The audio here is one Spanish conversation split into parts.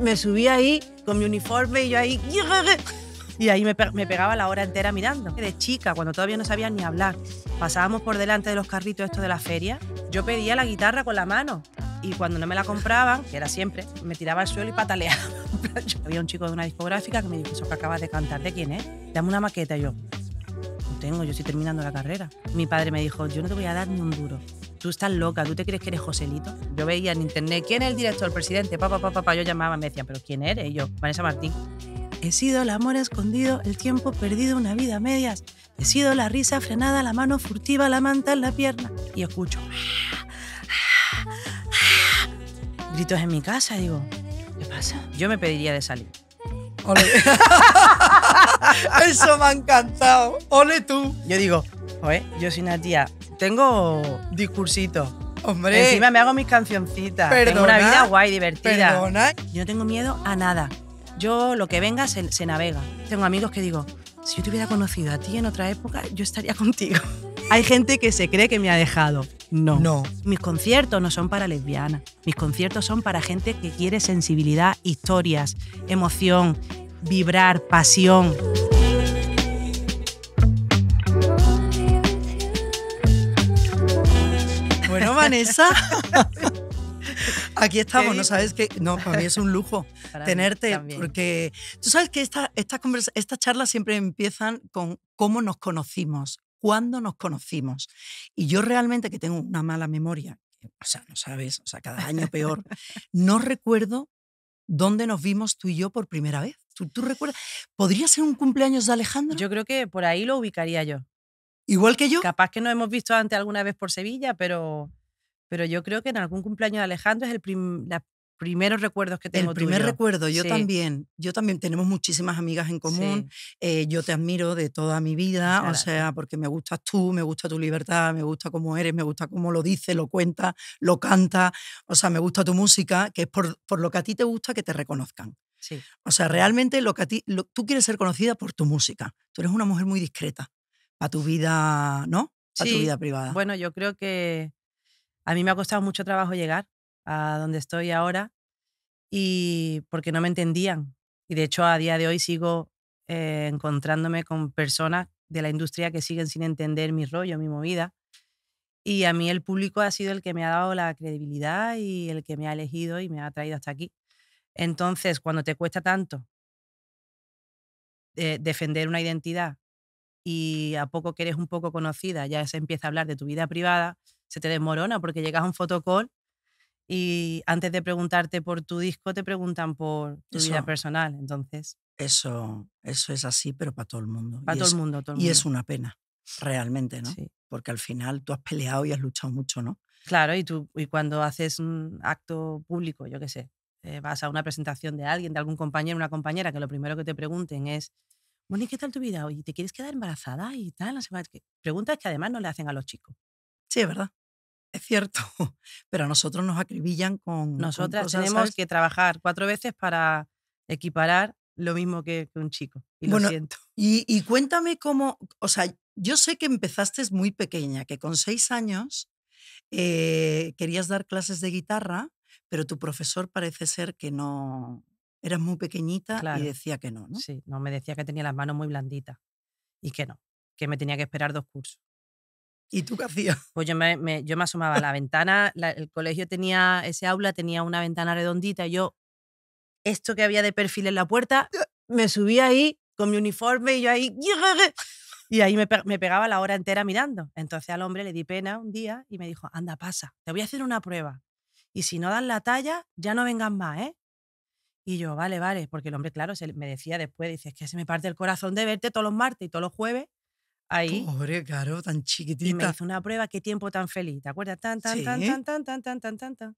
me subí ahí con mi uniforme y yo ahí. Y ahí me, pegaba la hora entera mirando. De chica, cuando todavía no sabía ni hablar, pasábamos por delante de los carritos estos de la feria. Yo pedía la guitarra con la mano y cuando no me la compraban, que era siempre, me tiraba al suelo y pataleaba. Había un chico de una discográfica que me dijo, eso que acabas de cantar, ¿de quién es? Dame una maqueta yo tengo, yo estoy terminando la carrera. Mi padre me dijo, yo no te voy a dar ni un duro. Tú estás loca, ¿tú te crees que eres Joselito? Yo veía en internet, ¿quién es el director, el presidente? Papá, papá, papá, yo llamaba, me decían, ¿pero quién eres? yo, Vanessa Martín. He sido el amor escondido, el tiempo perdido, una vida a medias. He sido la risa frenada, la mano furtiva, la manta en la pierna. Y escucho, ah, ah, ah". gritos en mi casa, digo, ¿qué pasa? Yo me pediría de salir. Eso me ha encantado. Ole tú. Yo digo, joder, yo soy una tía. Tengo discursito Hombre. Encima me hago mis cancioncitas. tengo una vida guay, divertida. Perdona. Yo no tengo miedo a nada. Yo lo que venga se navega. Tengo amigos que digo, si yo te hubiera conocido a ti en otra época, yo estaría contigo. Hay gente que se cree que me ha dejado. No. no. Mis conciertos no son para lesbianas. Mis conciertos son para gente que quiere sensibilidad, historias, emoción, vibrar, pasión. Bueno, Vanessa. Aquí estamos, ¿no sabes que No, para mí es un lujo tenerte, porque tú sabes que estas charlas siempre empiezan con cómo nos conocimos cuándo nos conocimos. Y yo realmente, que tengo una mala memoria, o sea, no sabes, o sea, cada año peor, no recuerdo dónde nos vimos tú y yo por primera vez. ¿Tú, ¿Tú, recuerdas? ¿Podría ser un cumpleaños de Alejandro? Yo creo que por ahí lo ubicaría yo. ¿Igual que yo? Capaz que nos hemos visto antes alguna vez por Sevilla, pero, pero yo creo que en algún cumpleaños de Alejandro es el prim, la primeros recuerdos que tengo. El primer recuerdo, yo también. Yo también tenemos muchísimas amigas en común. Eh, yo te admiro de toda mi vida, o sea, porque me gustas tú, me gusta tu libertad, me gusta cómo eres, me gusta cómo lo dices, lo cuenta lo canta o sea, me gusta tu música, que es por, por lo que a ti te gusta que te reconozcan. Sí. O sea, realmente lo que a ti, tú quieres ser conocida por tu música. Tú eres una mujer muy discreta para tu vida, ¿no? Para tu vida privada. Bueno, yo creo que a mí me ha costado mucho trabajo llegar a donde estoy ahora y porque no me entendían. Y de hecho a día de hoy sigo eh, encontrándome con personas de la industria que siguen sin entender mi rollo, mi movida. Y a mí el público ha sido el que me ha dado la credibilidad y el que me ha elegido y me ha traído hasta aquí. Entonces, cuando te cuesta tanto defender una identidad y a poco que eres un poco conocida, ya se empieza a hablar de tu vida privada, se te desmorona porque llegas a un fotocall y antes de preguntarte por tu disco, te preguntan por tu vida personal, entonces. Eso, eso es así, pero para todo el mundo. Para todo, el mundo, Y es una pena, realmente, ¿no? Sí. Porque al final tú has peleado y has luchado mucho, ¿no? Claro, y, tú, y cuando haces un acto público, yo qué sé, eh, vas a una presentación de alguien, de algún compañero, una compañera, que lo primero que te pregunten es, bueno, ¿y qué tal tu vida? Oye, ¿te quieres quedar embarazada y tal? Preguntas que además no le hacen a los chicos. Sí, es verdad es cierto, pero a nosotros nos acribillan con... Nosotras tenemos que trabajar cuatro veces para equiparar lo mismo que un chico. Y lo siento. Y, cuéntame cómo, o sea, yo sé que empezaste muy pequeña, que con seis años eh, querías dar clases de guitarra, pero tu profesor parece ser que no, eras muy pequeñita y decía que no, ¿no? Sí, no, me decía que tenía las manos muy blanditas y que no, que me tenía que esperar dos cursos. ¿Y tú qué hacías? Pues yo me, yo me asomaba a la ventana, el colegio tenía, ese aula tenía una ventana redondita, y yo, esto que había de perfil en la puerta, me subía ahí con mi uniforme y yo ahí, y ahí me, pegaba la hora entera mirando. Entonces al hombre le di pena un día y me dijo, anda, pasa, te voy a hacer una prueba. Y si no dan la talla, ya no vengan más, ¿eh? Y yo, vale, vale, porque el hombre, claro, me decía después, dice, es que se me parte el corazón de verte todos los martes y todos los jueves Pobre, Caro, tan chiquitita. Y me hizo una prueba, qué tiempo tan feliz, ¿te acuerdas? Tan, tan, tan, tan, tan, tan, tan, tan, tan,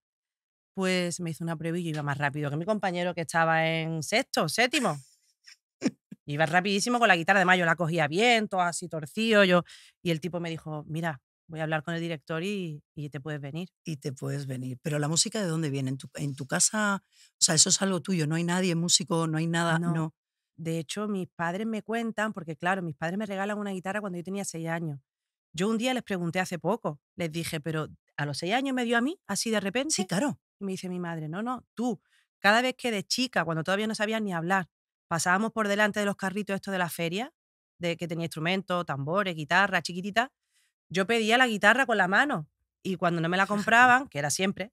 Pues me hizo una prueba y yo iba más rápido que mi compañero que estaba en sexto, séptimo. iba rapidísimo con la guitarra, además yo la cogía bien, todo así torcido. Yo, y el tipo me dijo, mira, voy a hablar con el director y, y, te puedes venir. Y te puedes venir. Pero la música de dónde viene? ¿En tu, en tu casa, o sea, eso es algo tuyo, no hay nadie músico, no hay nada, no. De hecho, mis padres me cuentan, porque claro, mis padres me regalan una guitarra cuando yo tenía seis años. Yo un día les pregunté hace poco, les dije, pero a los seis años me dio a mí, así de repente. Sí, claro. me dice mi madre, no, no, tú, cada vez que de chica, cuando todavía no sabías ni hablar, pasábamos por delante de los carritos estos de la feria, de que tenía instrumentos, tambores, guitarra, chiquitita, yo pedía la guitarra con la mano. Y cuando no me la compraban, que era siempre,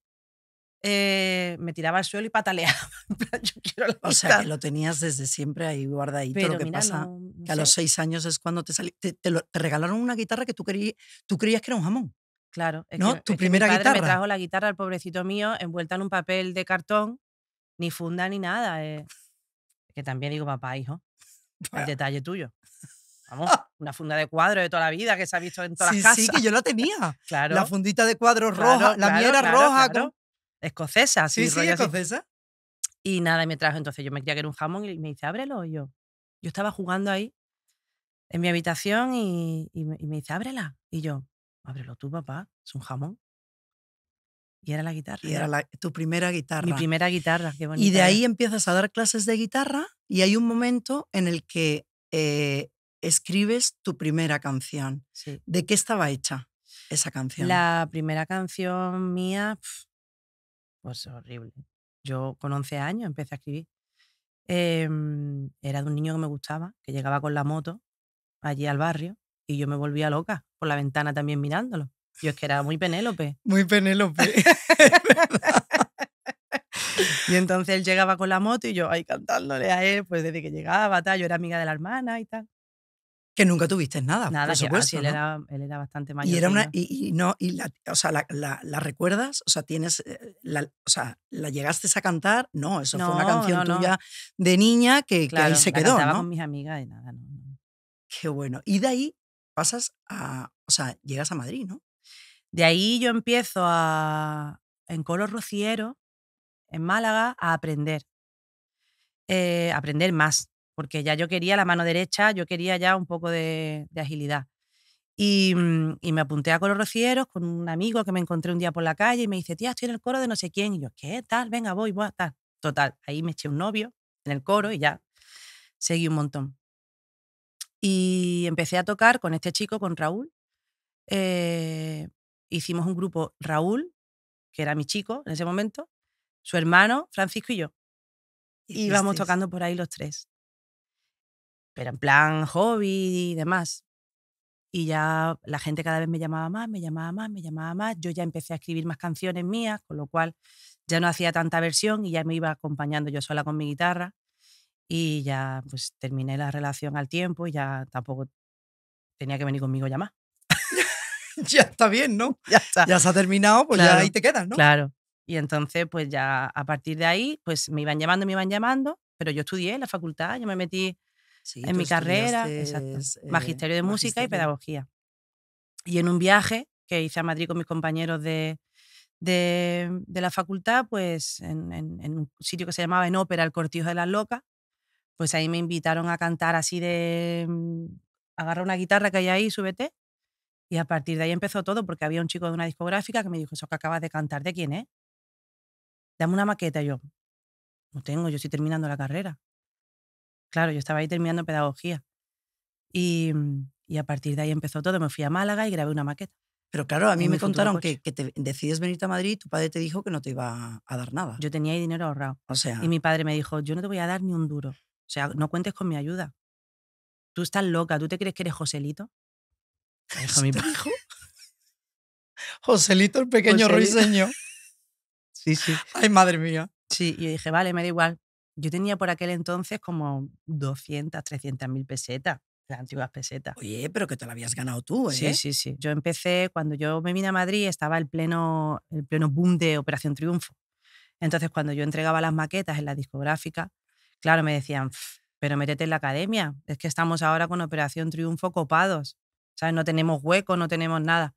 eh, me tiraba al suelo y pataleaba. Yo quiero la o sea, que lo tenías desde siempre ahí guardadito. Pero lo que pasa que a los seis años es cuando te, te, regalaron una guitarra que tú, tú creías que era un jamón. Claro. Es tu primera guitarra. Me trajo la guitarra al pobrecito mío envuelta en un papel de cartón, ni funda ni nada. Eh, que también digo, papá, hijo, el detalle tuyo. Vamos, una funda de cuadro de toda la vida que se ha visto en todas las casas. Sí, que yo la tenía. claro. La fundita de cuadro roja, la mía era roja escocesa. sí, sí, escocesa. Y nada, me trajo. Entonces yo me creía que era un jamón y me dice, ábrelo. yo, yo estaba jugando ahí en mi habitación y, me, dice, ábrela. Y yo, ábrelo tú, papá, es un jamón. Y era la guitarra. Y era tu primera guitarra. Mi primera guitarra, qué bonita. Y de ahí empiezas a dar clases de guitarra y hay un momento en el que eh, escribes tu primera canción. ¿De qué estaba hecha esa canción? La primera canción mía pues horrible. Yo con 11 años empecé a escribir. Em, era de un niño que me gustaba, que llegaba con la moto allí al barrio y yo me volvía loca por la ventana también mirándolo. Yo es que era muy Penélope. Muy Penélope. y entonces él llegaba con la moto y yo ahí cantándole a él, pues desde que llegaba, tal, yo era amiga de la hermana y tal. Que nunca tuviste nada. Nada, por ah, Él, era, él, era, bastante mayor. Y, era una, no, la, o sea, la, recuerdas, o sea, tienes, eh, la, o sea, la llegaste a cantar. No, eso fue una canción tuya de niña que, ahí se quedó. no con mis amigas y nada, no. Qué bueno. Y de ahí pasas a, o sea, llegas a Madrid, ¿no? De ahí yo empiezo a, en Colo Rociero, en Málaga, a aprender. Eh, aprender más, porque ya yo quería la mano derecha, yo quería ya un poco de, agilidad. Mm, y, me apunté a Coro Rocieros con un amigo que me encontré un día por la calle y me dice, tía, estoy en el coro de no sé quién. Y yo, ¿qué tal? Venga, voy, voy, estar Total, ahí me eché un novio en el coro y ya seguí un montón. Y empecé a tocar con este chico, con Raúl. Eh, hicimos un grupo, Raúl, que era mi chico en ese momento, su hermano, Francisco y yo. Y íbamos tocando por ahí los tres pero en plan hobby y demás. Y ya la gente cada vez me llamaba más, me llamaba más, me llamaba más. Yo ya empecé a escribir más canciones mías, con lo cual ya no hacía tanta versión y ya me iba acompañando yo sola con mi guitarra. Y ya pues terminé la relación al tiempo y ya tampoco tenía que venir conmigo ya más. ya está bien, ¿no? Ya se ha terminado, pues ya ahí te quedas, ¿no? Claro. Y entonces, pues ya a partir de ahí, pues me iban llamando, me iban llamando, pero yo estudié en la facultad, yo me metí en mi carrera, eh, magisterio de música y pedagogía. Y en un viaje que hice a Madrid con mis compañeros de, de, la facultad, pues en, un sitio que se llamaba en ópera El Cortijo de las Locas, pues ahí me invitaron a cantar así de mm, agarra una guitarra que hay ahí, súbete. Y a partir de ahí empezó todo, porque había un chico de una discográfica que me dijo, eso que acabas de cantar, ¿de quién es? Dame una maqueta yo. No tengo, yo estoy terminando la carrera. Claro, yo estaba ahí terminando pedagogía. Y, mm, y a partir de ahí empezó todo. Me fui a Málaga y grabé una maqueta. Pero claro, a mí me contaron que, que, te decides venirte a Madrid y tu padre te dijo que no te iba a dar nada. Yo tenía ahí dinero ahorrado. O sea. Y mi padre me dijo, yo no te voy a dar ni un duro. O sea, no cuentes con mi ayuda. Tú estás loca, ¿tú te crees que eres Joselito? mi padre. Joselito el pequeño ruiseño. sí, sí. Ay, madre mía. Sí, y yo dije, vale, me da igual. Yo tenía por aquel entonces como 200, 300 mil pesetas, las antiguas pesetas. Oye, pero que te la habías ganado tú, ¿eh? Sí, sí, sí. Yo empecé, cuando yo me vine a Madrid, estaba el pleno, el pleno boom de Operación Triunfo. Entonces, cuando yo entregaba las maquetas en la discográfica, claro, me decían, pero métete en la academia, es que estamos ahora con Operación Triunfo copados, ¿sabes? No tenemos hueco, no tenemos nada.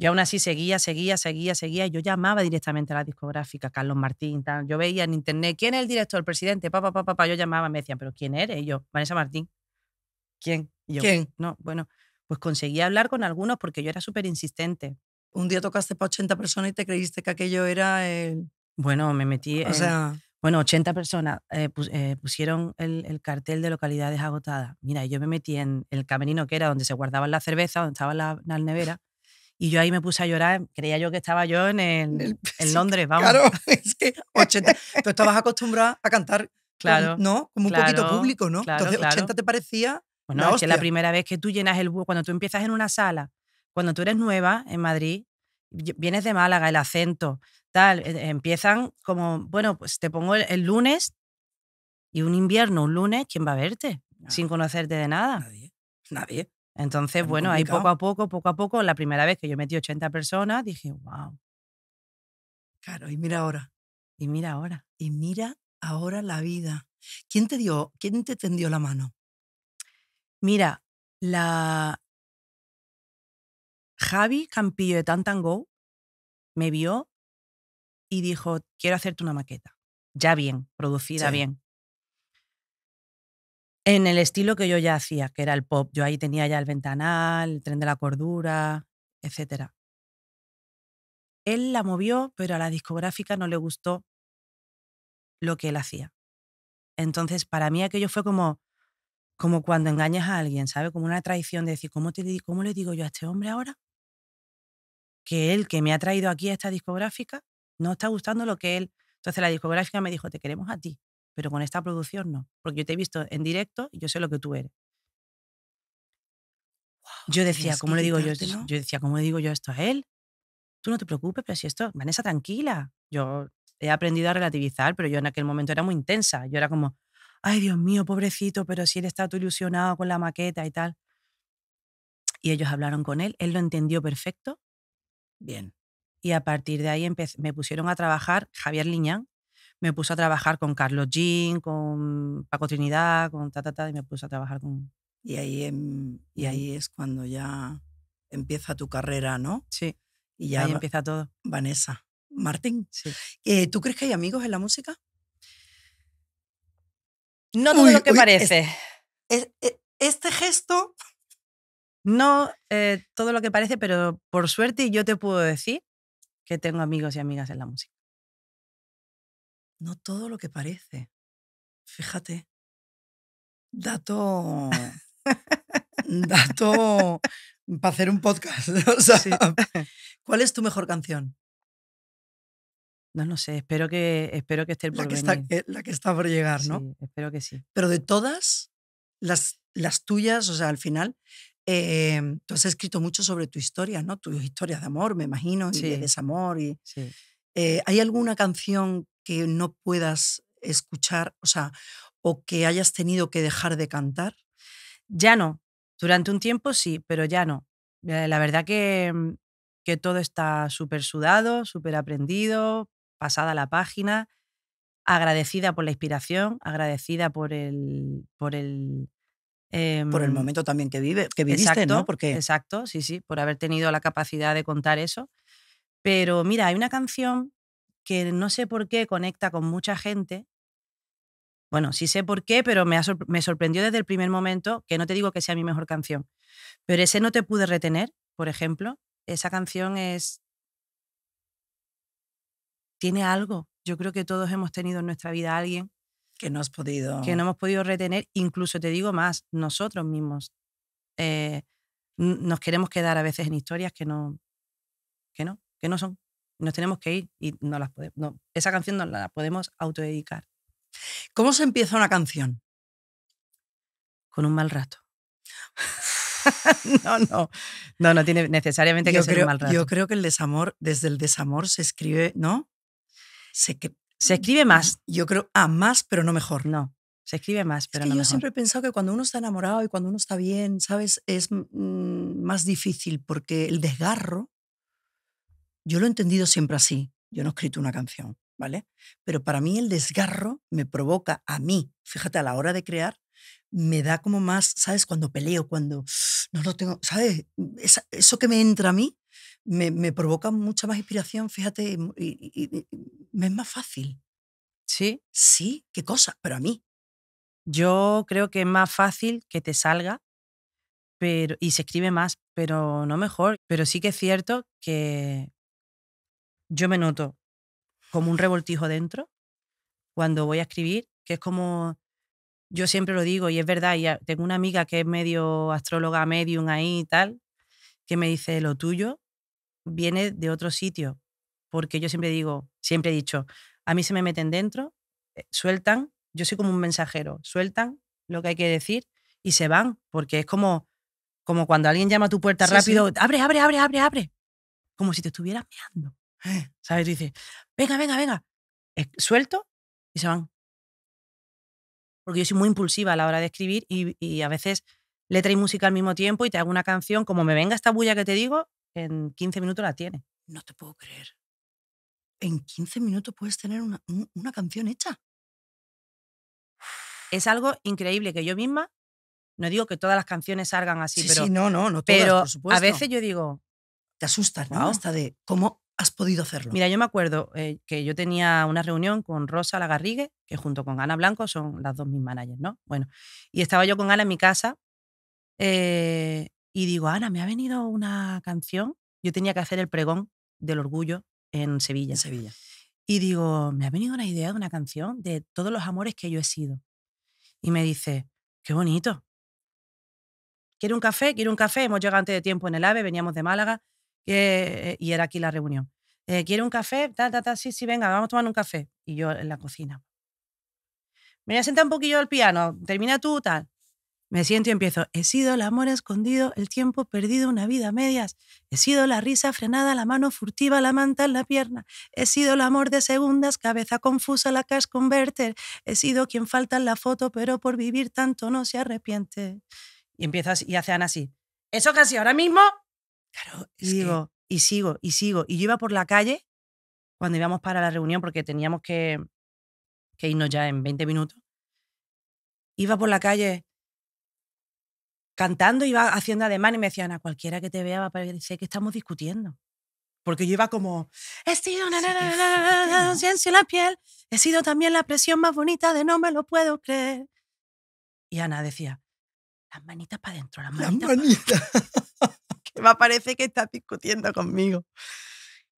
Y aún así seguía, seguía, seguía, seguía. Yo llamaba directamente a la discográfica, Carlos Martín, Yo veía en internet, ¿quién es el director? El presidente, papá, papá, papá. Yo llamaba, me decían, ¿pero quién eres? Y yo, Vanessa Martín. ¿Quién? yo, ¿Quién? No, bueno, pues conseguí hablar con algunos porque yo era súper insistente. Un día tocaste para 80 personas y te creíste que aquello era el. Bueno, me metí. Bueno, 80 personas eh, eh, pusieron el, cartel de localidades agotadas. Mira, yo me metí en el camerino que era donde se guardaban la cerveza, donde estaba la nevera. Y yo ahí me puse a llorar, creía yo que estaba yo en, el, en Londres, vamos. Claro, es que 80, tú estabas acostumbrada a cantar, claro, ¿no? Como un poquito público, ¿no? Entonces 80 te parecía... Bueno, es que la primera vez que tú llenas el búho, cuando tú empiezas en una sala, cuando tú eres nueva en Madrid, vienes de Málaga, el acento, tal, e, e, empiezan como, bueno, pues te pongo el, lunes y un invierno, un lunes, ¿quién va a verte? sin conocerte de nada. Nadie. Nadie. Entonces, bueno, ahí poco a poco, poco a poco, la primera vez que yo metí 80 personas, dije, wow. Claro, y mira ahora. Y mira ahora. Y mira ahora la vida. ¿Quién te dio, quién te tendió la mano? Mira, la Javi Campillo de Tantango me vio y dijo, quiero hacerte una maqueta. Ya bien, producida bien. En el estilo que yo ya hacía, que era el pop. Yo ahí tenía ya el ventanal, el tren de la cordura, etc. Él la movió, pero a la discográfica no le gustó lo que él hacía. Entonces, para mí aquello fue como, como cuando engañas a alguien, ¿sabe? Como una traición de decir, ¿cómo, te, ¿cómo le digo yo a este hombre ahora? Que él, que me ha traído aquí a esta discográfica, no está gustando lo que él. Entonces la discográfica me dijo, te queremos a ti pero con esta producción no, porque yo te he visto en directo y yo sé lo que tú eres. yo decía, ¿cómo le digo yo? Yo decía, ¿cómo le digo yo esto a él? Tú no te preocupes, pero si esto, Vanessa, tranquila. Yo he aprendido a relativizar, pero yo en aquel momento era muy intensa. Yo era como, ay Dios mío, pobrecito, pero si él está todo ilusionado con la maqueta y tal. Y ellos hablaron con él, él lo entendió perfecto. Bien. Y a partir de ahí me pusieron a trabajar Javier Liñán, me puse a trabajar con Carlos Jean, con Paco Trinidad, con ta, ta, ta, y me puse a trabajar con... Y ahí, em, y ahí es cuando ya empieza tu carrera, ¿no? Sí, y ya ahí empieza todo. Vanessa, Martín, eh, ¿tú crees que hay amigos en la música? No todo lo que parece. E, este gesto... No eh, todo lo que parece, pero por suerte yo te puedo decir que tengo amigos y amigas en la música. No todo lo que parece. Fíjate. Dato. dato para hacer un podcast. ¿Cuál es tu mejor canción? No, no sé, espero que, espero que esté el la Está, eh, la que está por llegar, ¿no? Sí, espero que sí. Pero de todas, las, las tuyas, o sea, al final, eh, tú has escrito mucho sobre tu historia, ¿no? Tu historias de amor, me imagino, y de desamor. Y, eh, ¿Hay alguna canción que no puedas escuchar, o sea, o que hayas tenido que dejar de cantar? Ya no. Durante un tiempo sí, pero ya no. Eh, la verdad mm, que, todo está súper sudado, súper aprendido, pasada la página, agradecida por la inspiración, agradecida por el... Por el, por el em, momento también que, vive, que viviste, ¿no? Porque... Exacto, sí, sí, por haber tenido la capacidad de contar eso. Pero mira, hay una canción que no sé por qué conecta con mucha gente. Bueno, sí sé por qué, pero me, sorprendió desde el primer momento, que no te digo que sea mi mejor canción, pero ese no te pude retener, por ejemplo, esa canción es... Tiene algo. Yo creo que todos hemos tenido en nuestra vida a alguien. Que no has podido. Que no hemos podido retener. Incluso te digo más, nosotros mismos. Eh, nos queremos quedar a veces en historias que no, que no, que no son nos tenemos que ir y no las podemos, no, esa canción no la podemos autodedicar. ¿Cómo se empieza una canción? Con un mal rato. no, no, no, no tiene necesariamente que ser un mal rato. Yo creo que el desamor, desde el desamor se escribe, ¿no? Se, se escribe más. Yo creo, a ah, más, pero no mejor. No, se escribe más, pero Yo siempre he pensado que cuando uno está enamorado y cuando uno está bien, ¿sabes? Es mm, más difícil porque el desgarro yo lo he entendido siempre así. Yo no he escrito una canción, ¿vale? Pero para mí el desgarro me provoca a mí, fíjate, a la hora de crear, me da como más, ¿sabes? Cuando peleo, cuando no lo tengo, ¿sabes? eso que me entra a mí me, provoca mucha más inspiración, fíjate, y, me es más fácil. ¿Sí? Sí, qué cosa, pero a mí. Yo creo que es más fácil que te salga pero, y se escribe más, pero no mejor. Pero sí que es cierto que yo me noto como un revoltijo dentro cuando voy a escribir, que es como yo siempre lo digo y es verdad, y tengo una amiga que es medio astróloga, medium ahí y tal, que me dice, lo tuyo viene de otro sitio, porque yo siempre digo, siempre he dicho, a mí se me meten dentro, eh, sueltan, yo soy como un mensajero, sueltan lo que hay que decir y se van, porque es como, como cuando alguien llama a tu puerta rápido, abre, abre, abre, abre, abre, como si te estuvieras meando. ¿Sabes? dice, venga, venga, venga. Suelto y se van. Porque yo soy muy impulsiva a la hora de escribir y, a veces letra y música al mismo tiempo y te hago una canción, como me venga esta bulla que te digo, en 15 minutos la tiene No te puedo creer. En 15 minutos puedes tener una, canción hecha. Es algo increíble que yo misma, no digo que todas las canciones salgan así, pero. Sí, no, no, no todas, Pero a veces yo digo. Te asustas, ¿no? Hasta de cómo, has podido hacerlo? Mira, yo me acuerdo eh, que yo tenía una reunión con Rosa Lagarrigue, que junto con Ana Blanco son las dos mis managers, ¿no? Bueno, y estaba yo con Ana en mi casa eh, y digo, Ana, me ha venido una canción. Yo tenía que hacer el pregón del orgullo en Sevilla. En Sevilla. Y digo, me ha venido una idea de una canción de todos los amores que yo he sido. Y me dice, qué bonito. Quiero un café, quiero un café. Hemos llegado antes de tiempo en el AVE, veníamos de Málaga. Eh, y era aquí la reunión. Eh, ¿Quiere un café? Ta, ta, ta, sí, sí, venga, vamos a tomar un café. Y yo en la cocina. Me voy a sentar un poquillo al piano, termina tú, tal. Me siento y empiezo. He sido el amor escondido, el tiempo perdido, una vida a medias. He sido la risa frenada, la mano furtiva, la manta en la pierna. He sido el amor de segundas, cabeza confusa, la cash converter. He sido quien falta en la foto, pero por vivir tanto no se arrepiente. Y empiezas y hace Ana así. Eso casi ahora mismo Claro, y digo, y sigo, y sigo. Y yo iba por la calle cuando íbamos para la reunión, porque teníamos que, que irnos ya en 20 minutos. Iba por la calle cantando, iba haciendo ademán y me decía Ana, cualquiera que te vea va a parecer que estamos discutiendo. Porque yo iba como, he sido conciencia en la piel, he sido también la presión más bonita de no me lo puedo creer. Y Ana decía, las manitas para adentro, las manitas. Las manitas. Me parece que estás discutiendo conmigo.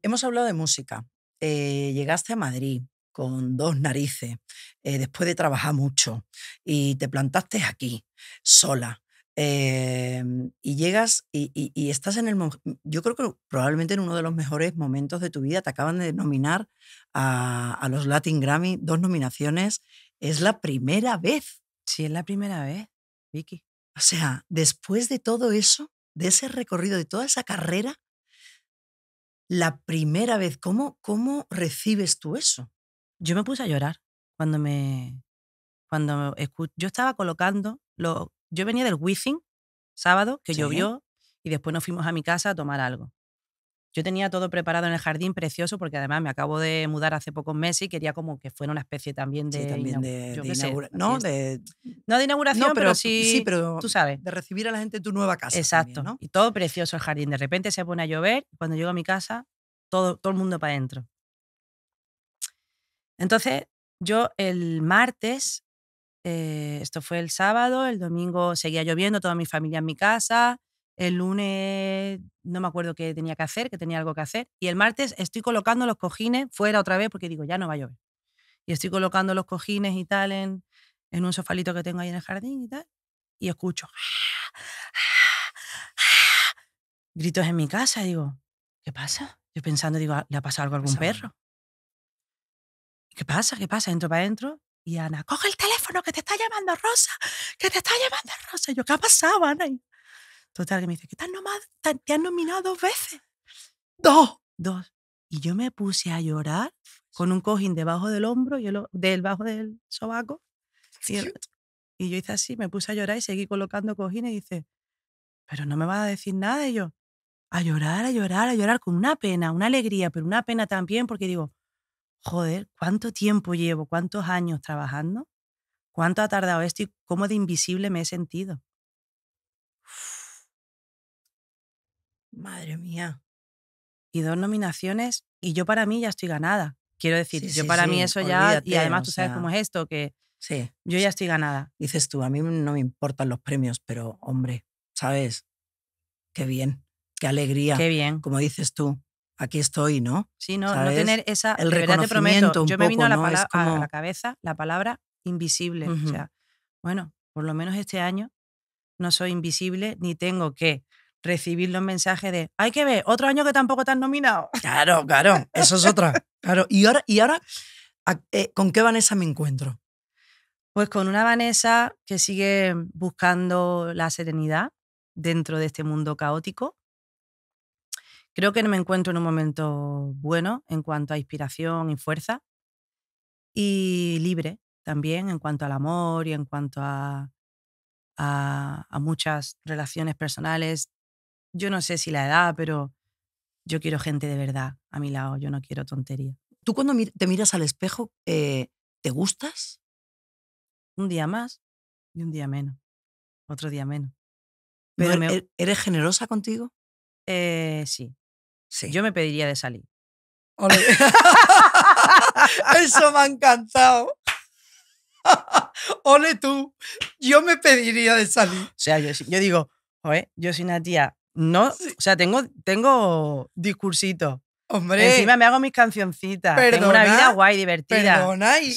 Hemos hablado de música. Eh, llegaste a Madrid con dos narices, eh, después de trabajar mucho, y te plantaste aquí, sola. Em, y llegas y, estás en el. Yo creo que probablemente en uno de los mejores momentos de tu vida te acaban de nominar a, a los Latin Grammy, dos nominaciones. Es la primera vez. Sí, es la primera vez, Vicky. O sea, después de todo eso, de ese recorrido, de toda esa carrera, la primera vez, ¿cómo, cómo recibes tú eso? Yo me puse a llorar cuando me... Cuando yo estaba colocando, lo, yo venía del Wizzing, sábado, que llovió, y después nos fuimos a mi casa a tomar algo. Yo tenía todo preparado en el jardín precioso porque además me acabo de mudar hace pocos meses y quería como que fuera una especie también de... también de, inauguración. No, de... no de inauguración, pero, sí, sí pero tú sabes. De recibir a la gente en tu nueva casa. Exacto. ¿no? Y todo precioso el jardín. De repente se pone a llover y cuando llego a mi casa, todo, todo el mundo para adentro. Entonces, yo el martes, eh, esto fue el sábado, el domingo seguía lloviendo, toda mi familia en mi casa, el lunes no me acuerdo qué tenía que hacer, que tenía algo que hacer. Y el martes estoy colocando los cojines fuera otra vez porque digo, ya no va a llover. Y estoy colocando los cojines y tal en, un sofalito que tengo ahí en el jardín y tal. Y escucho gritos en mi casa. Digo, ¿qué pasa? Yo pensando, digo, ah, ¿le ha pasado algo a algún perro? ¿Qué pasa? ¿Qué pasa? Entro para adentro y Ana, coge el teléfono que te está llamando Rosa, que te está llamando Rosa. yo, ¿qué ha pasado, Ana? Total, que me dice, ¿qué tan nomás? Te han nominado dos veces. Dos. Dos. Y yo me puse a llorar con un cojín debajo del hombro, yo lo, debajo del sobaco. Y, y, yo hice así, me puse a llorar y seguí colocando cojines y dice, pero no me vas a decir nada. Y yo, a llorar, a llorar, a llorar con una pena, una alegría, pero una pena también porque digo, joder, ¿cuánto tiempo llevo? ¿Cuántos años trabajando? ¿Cuánto ha tardado esto y cómo de invisible me he sentido? madre mía. Y dos nominaciones, y yo para mí ya estoy ganada. Quiero decir, yo para mí eso ya, y además tú sabes cómo es esto, que yo ya estoy ganada. Dices tú, a mí no me importan los premios, pero hombre, ¿sabes? Qué bien, qué alegría. Qué bien. Como dices tú, aquí estoy, ¿no? Sí, no, no tener esa... El reconocimiento prometo, Yo me vino a, la cabeza la palabra invisible. O sea, bueno, por lo menos este año no soy invisible ni tengo que recibir los mensajes de hay que ver, otro año que tampoco te has nominado. Claro, claro, eso es otra. Claro. Y ahora, y ahora eh, ¿con qué Vanessa me encuentro? Pues con una Vanessa que sigue buscando la serenidad dentro de este mundo caótico. Creo que me encuentro en un momento bueno en cuanto a inspiración y fuerza. Y libre también en cuanto al amor y en cuanto a, a muchas relaciones personales yo no sé si la edad, pero yo quiero gente de verdad a mi lado, yo no quiero tontería. ¿Tú cuando te miras al espejo, eh, te gustas? Un día más y un día menos, otro día menos. Pero ¿er-, ¿Eres generosa contigo? Eh, sí. sí. Yo me pediría de salir. Eso me ha encantado. Ole tú, yo me pediría de salir. O sea, yo, yo digo, Joder, yo soy una tía no, o sea, tengo, tengo discursito. Hombre. Encima me hago mis cancioncitas. tengo una vida guay, divertida.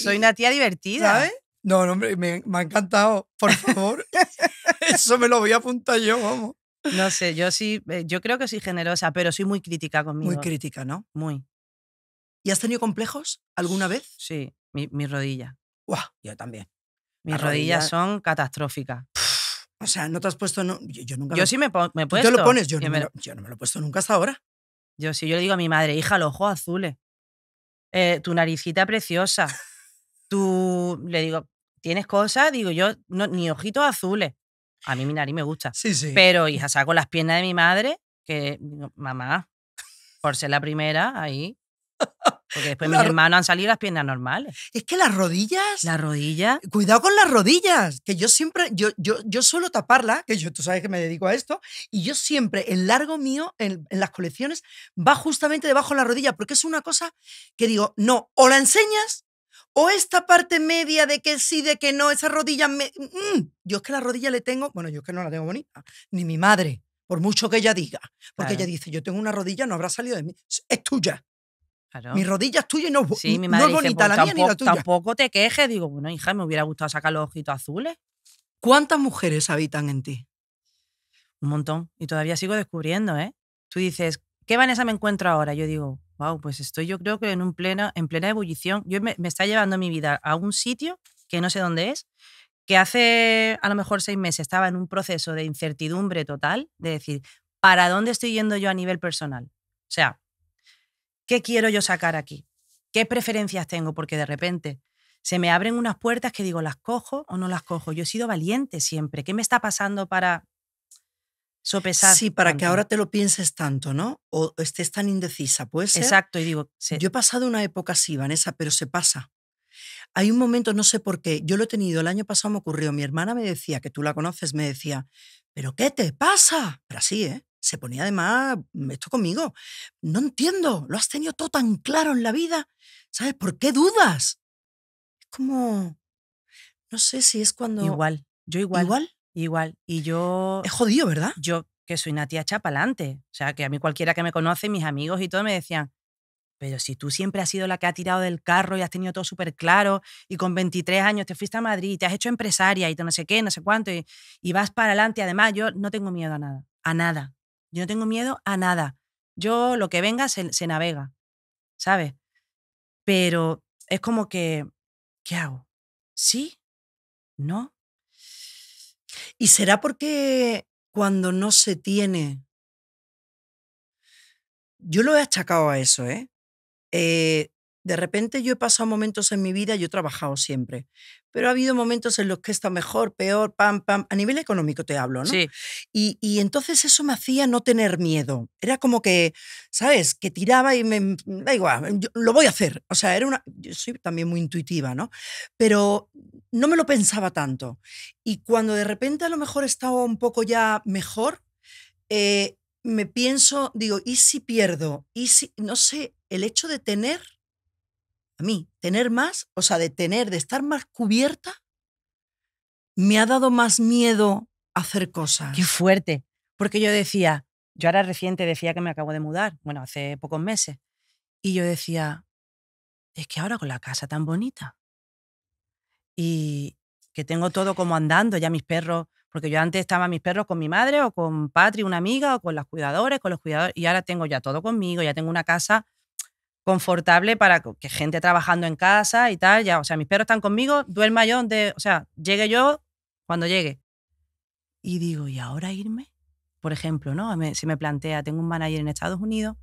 Soy una tía divertida. ¿Sabes? No, no hombre, me, ha encantado. Por favor. Eso me lo voy a apuntar yo, vamos. No sé, yo sí, eh, yo creo que soy generosa, pero soy muy crítica conmigo. Muy crítica, ¿no? Muy. ¿Y has tenido complejos alguna vez? Sí, mi, mi rodilla. ¡Guau! Yo también. Mis rodillas son catastróficas. O sea, no te has puesto. No, yo, nunca. Yo me, sí me, he puesto. ¿Tú te lo pones? Yo, no me lo, yo no me lo he puesto nunca hasta ahora. Yo sí, yo le digo a mi madre, hija, los ojos azules. Eh". Eh, tu naricita preciosa. Tú. Le digo, ¿tienes cosas? Digo yo, no, ni ojitos azules. A mí mi nariz me gusta. Sí, sí. Pero, hija, saco las piernas de mi madre, que. Mamá, por ser la primera, ahí. Porque después mis hermanos han salido las piernas normales. Es que las rodillas. Las rodillas. Eh, cuidado con las rodillas. Que yo siempre, yo, yo, yo suelo taparla, que yo, tú sabes que me dedico a esto, y yo siempre, el largo mío, en, las colecciones, va justamente debajo de la rodilla, porque es una cosa que digo, no, o la enseñas o esta parte media de que sí, de que no, esa rodilla mm, yo es que la rodilla le tengo, bueno, yo es que no la tengo bonita, ni mi madre, por mucho que ella diga, porque ella dice, yo tengo una rodilla, no habrá salido de mí, es tuya. Mi Mis rodillas tuyas no, no es bonita, pues la mía tampoco, ni la tuya. Tampoco te quejes. Digo, bueno, hija, me hubiera gustado sacar los ojitos azules. ¿Cuántas mujeres habitan en ti? Un montón. Y todavía sigo descubriendo, ¿eh? Tú dices, ¿qué Vanessa me encuentro ahora? Yo digo, wow, pues estoy yo creo que en, un plena, en plena ebullición. Yo me, me está llevando mi vida a un sitio que no sé dónde es, que hace a lo mejor seis meses estaba en un proceso de incertidumbre total, de decir, ¿para dónde estoy yendo yo a nivel personal? O sea, ¿Qué quiero yo sacar aquí? ¿Qué preferencias tengo? Porque de repente se me abren unas puertas que digo, ¿las cojo o no las cojo? Yo he sido valiente siempre. ¿Qué me está pasando para sopesar? Sí, para que ahora te lo pienses tanto, ¿no? O estés tan indecisa, pues. Exacto, y digo, sí. yo he pasado una época así, Vanessa, pero se pasa. Hay un momento, no sé por qué, yo lo he tenido, el año pasado me ocurrió, mi hermana me decía, que tú la conoces, me decía, ¿pero qué te pasa? Pero así, ¿eh? se ponía además mm, esto conmigo. No entiendo, lo has tenido todo tan claro en la vida. ¿Sabes? ¿Por qué dudas? Es como. No sé si es cuando. Igual, yo igual. Igual. Igual. Y yo. Es jodido, ¿verdad? Yo, que soy una tía chapalante. O sea, que a mí cualquiera que me conoce, mis amigos y todo, me decían. Pero si tú siempre has sido la que ha tirado del carro y has tenido todo súper claro, y con 23 años te fuiste a Madrid, y te has hecho empresaria y te no sé qué, no sé cuánto, y, y vas para adelante. Además, yo no tengo miedo a nada, a nada. Yo no tengo miedo a nada. Yo lo que venga se, navega, ¿sabes? Pero es como que, ¿qué hago? ¿Sí? ¿No? ¿Y será porque cuando no se tiene... Yo lo he achacado a eso, ¿eh? eh de repente yo he pasado momentos en mi vida, yo he trabajado siempre, pero ha habido momentos en los que está mejor, peor, pam, pam, a nivel económico te hablo, ¿no? Sí. Y, entonces eso me hacía no tener miedo. Era como que, ¿sabes? Que tiraba y me, mm, da igual, lo voy a hacer. O sea, era una, yo soy también muy intuitiva, ¿no? Pero no me lo pensaba tanto. Y cuando de repente a lo mejor estaba un poco ya mejor, eh, me pienso, digo, ¿y si pierdo? ¿Y si, no sé, el hecho de tener a mí, tener más, o sea, de tener, de estar más cubierta, me ha dado más miedo hacer cosas. Qué fuerte. Porque yo decía, yo ahora reciente decía que me acabo de mudar, bueno, hace pocos meses, y yo decía, es que ahora con la casa tan bonita y que tengo todo como andando, ya mis perros, porque yo antes estaba mis perros con mi madre o con Patri, una amiga, o con las cuidadores, con los cuidadores, y ahora tengo ya todo conmigo, ya tengo una casa confortable para que gente trabajando en casa y tal, ya, o sea, mis perros están conmigo, duerma yo donde, o sea, llegue yo cuando llegue. Y digo, ¿y ahora irme? Por ejemplo, ¿no? si me plantea, tengo un manager en Estados Unidos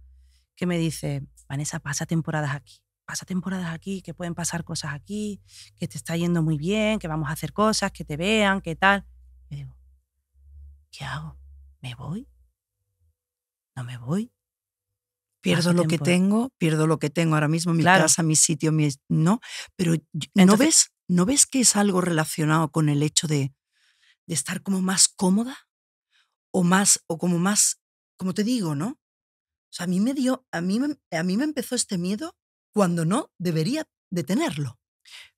que me dice, Vanessa, pasa temporadas aquí, pasa temporadas aquí, que pueden pasar cosas aquí, que te está yendo muy bien, que vamos a hacer cosas, que te vean, que tal. Y digo, ¿qué hago? ¿Me voy? ¿No me voy? Pierdo lo que ¿eh? tengo, pierdo lo que tengo ahora mismo, mi casa, mi sitio, mi... No, pero ¿no, ves, ¿no ves que es algo relacionado con el hecho de, de estar como más cómoda? O más, o como más, como te digo, ¿no? O sea, a mí me dio, a mí, a mí me empezó este miedo cuando no debería de tenerlo.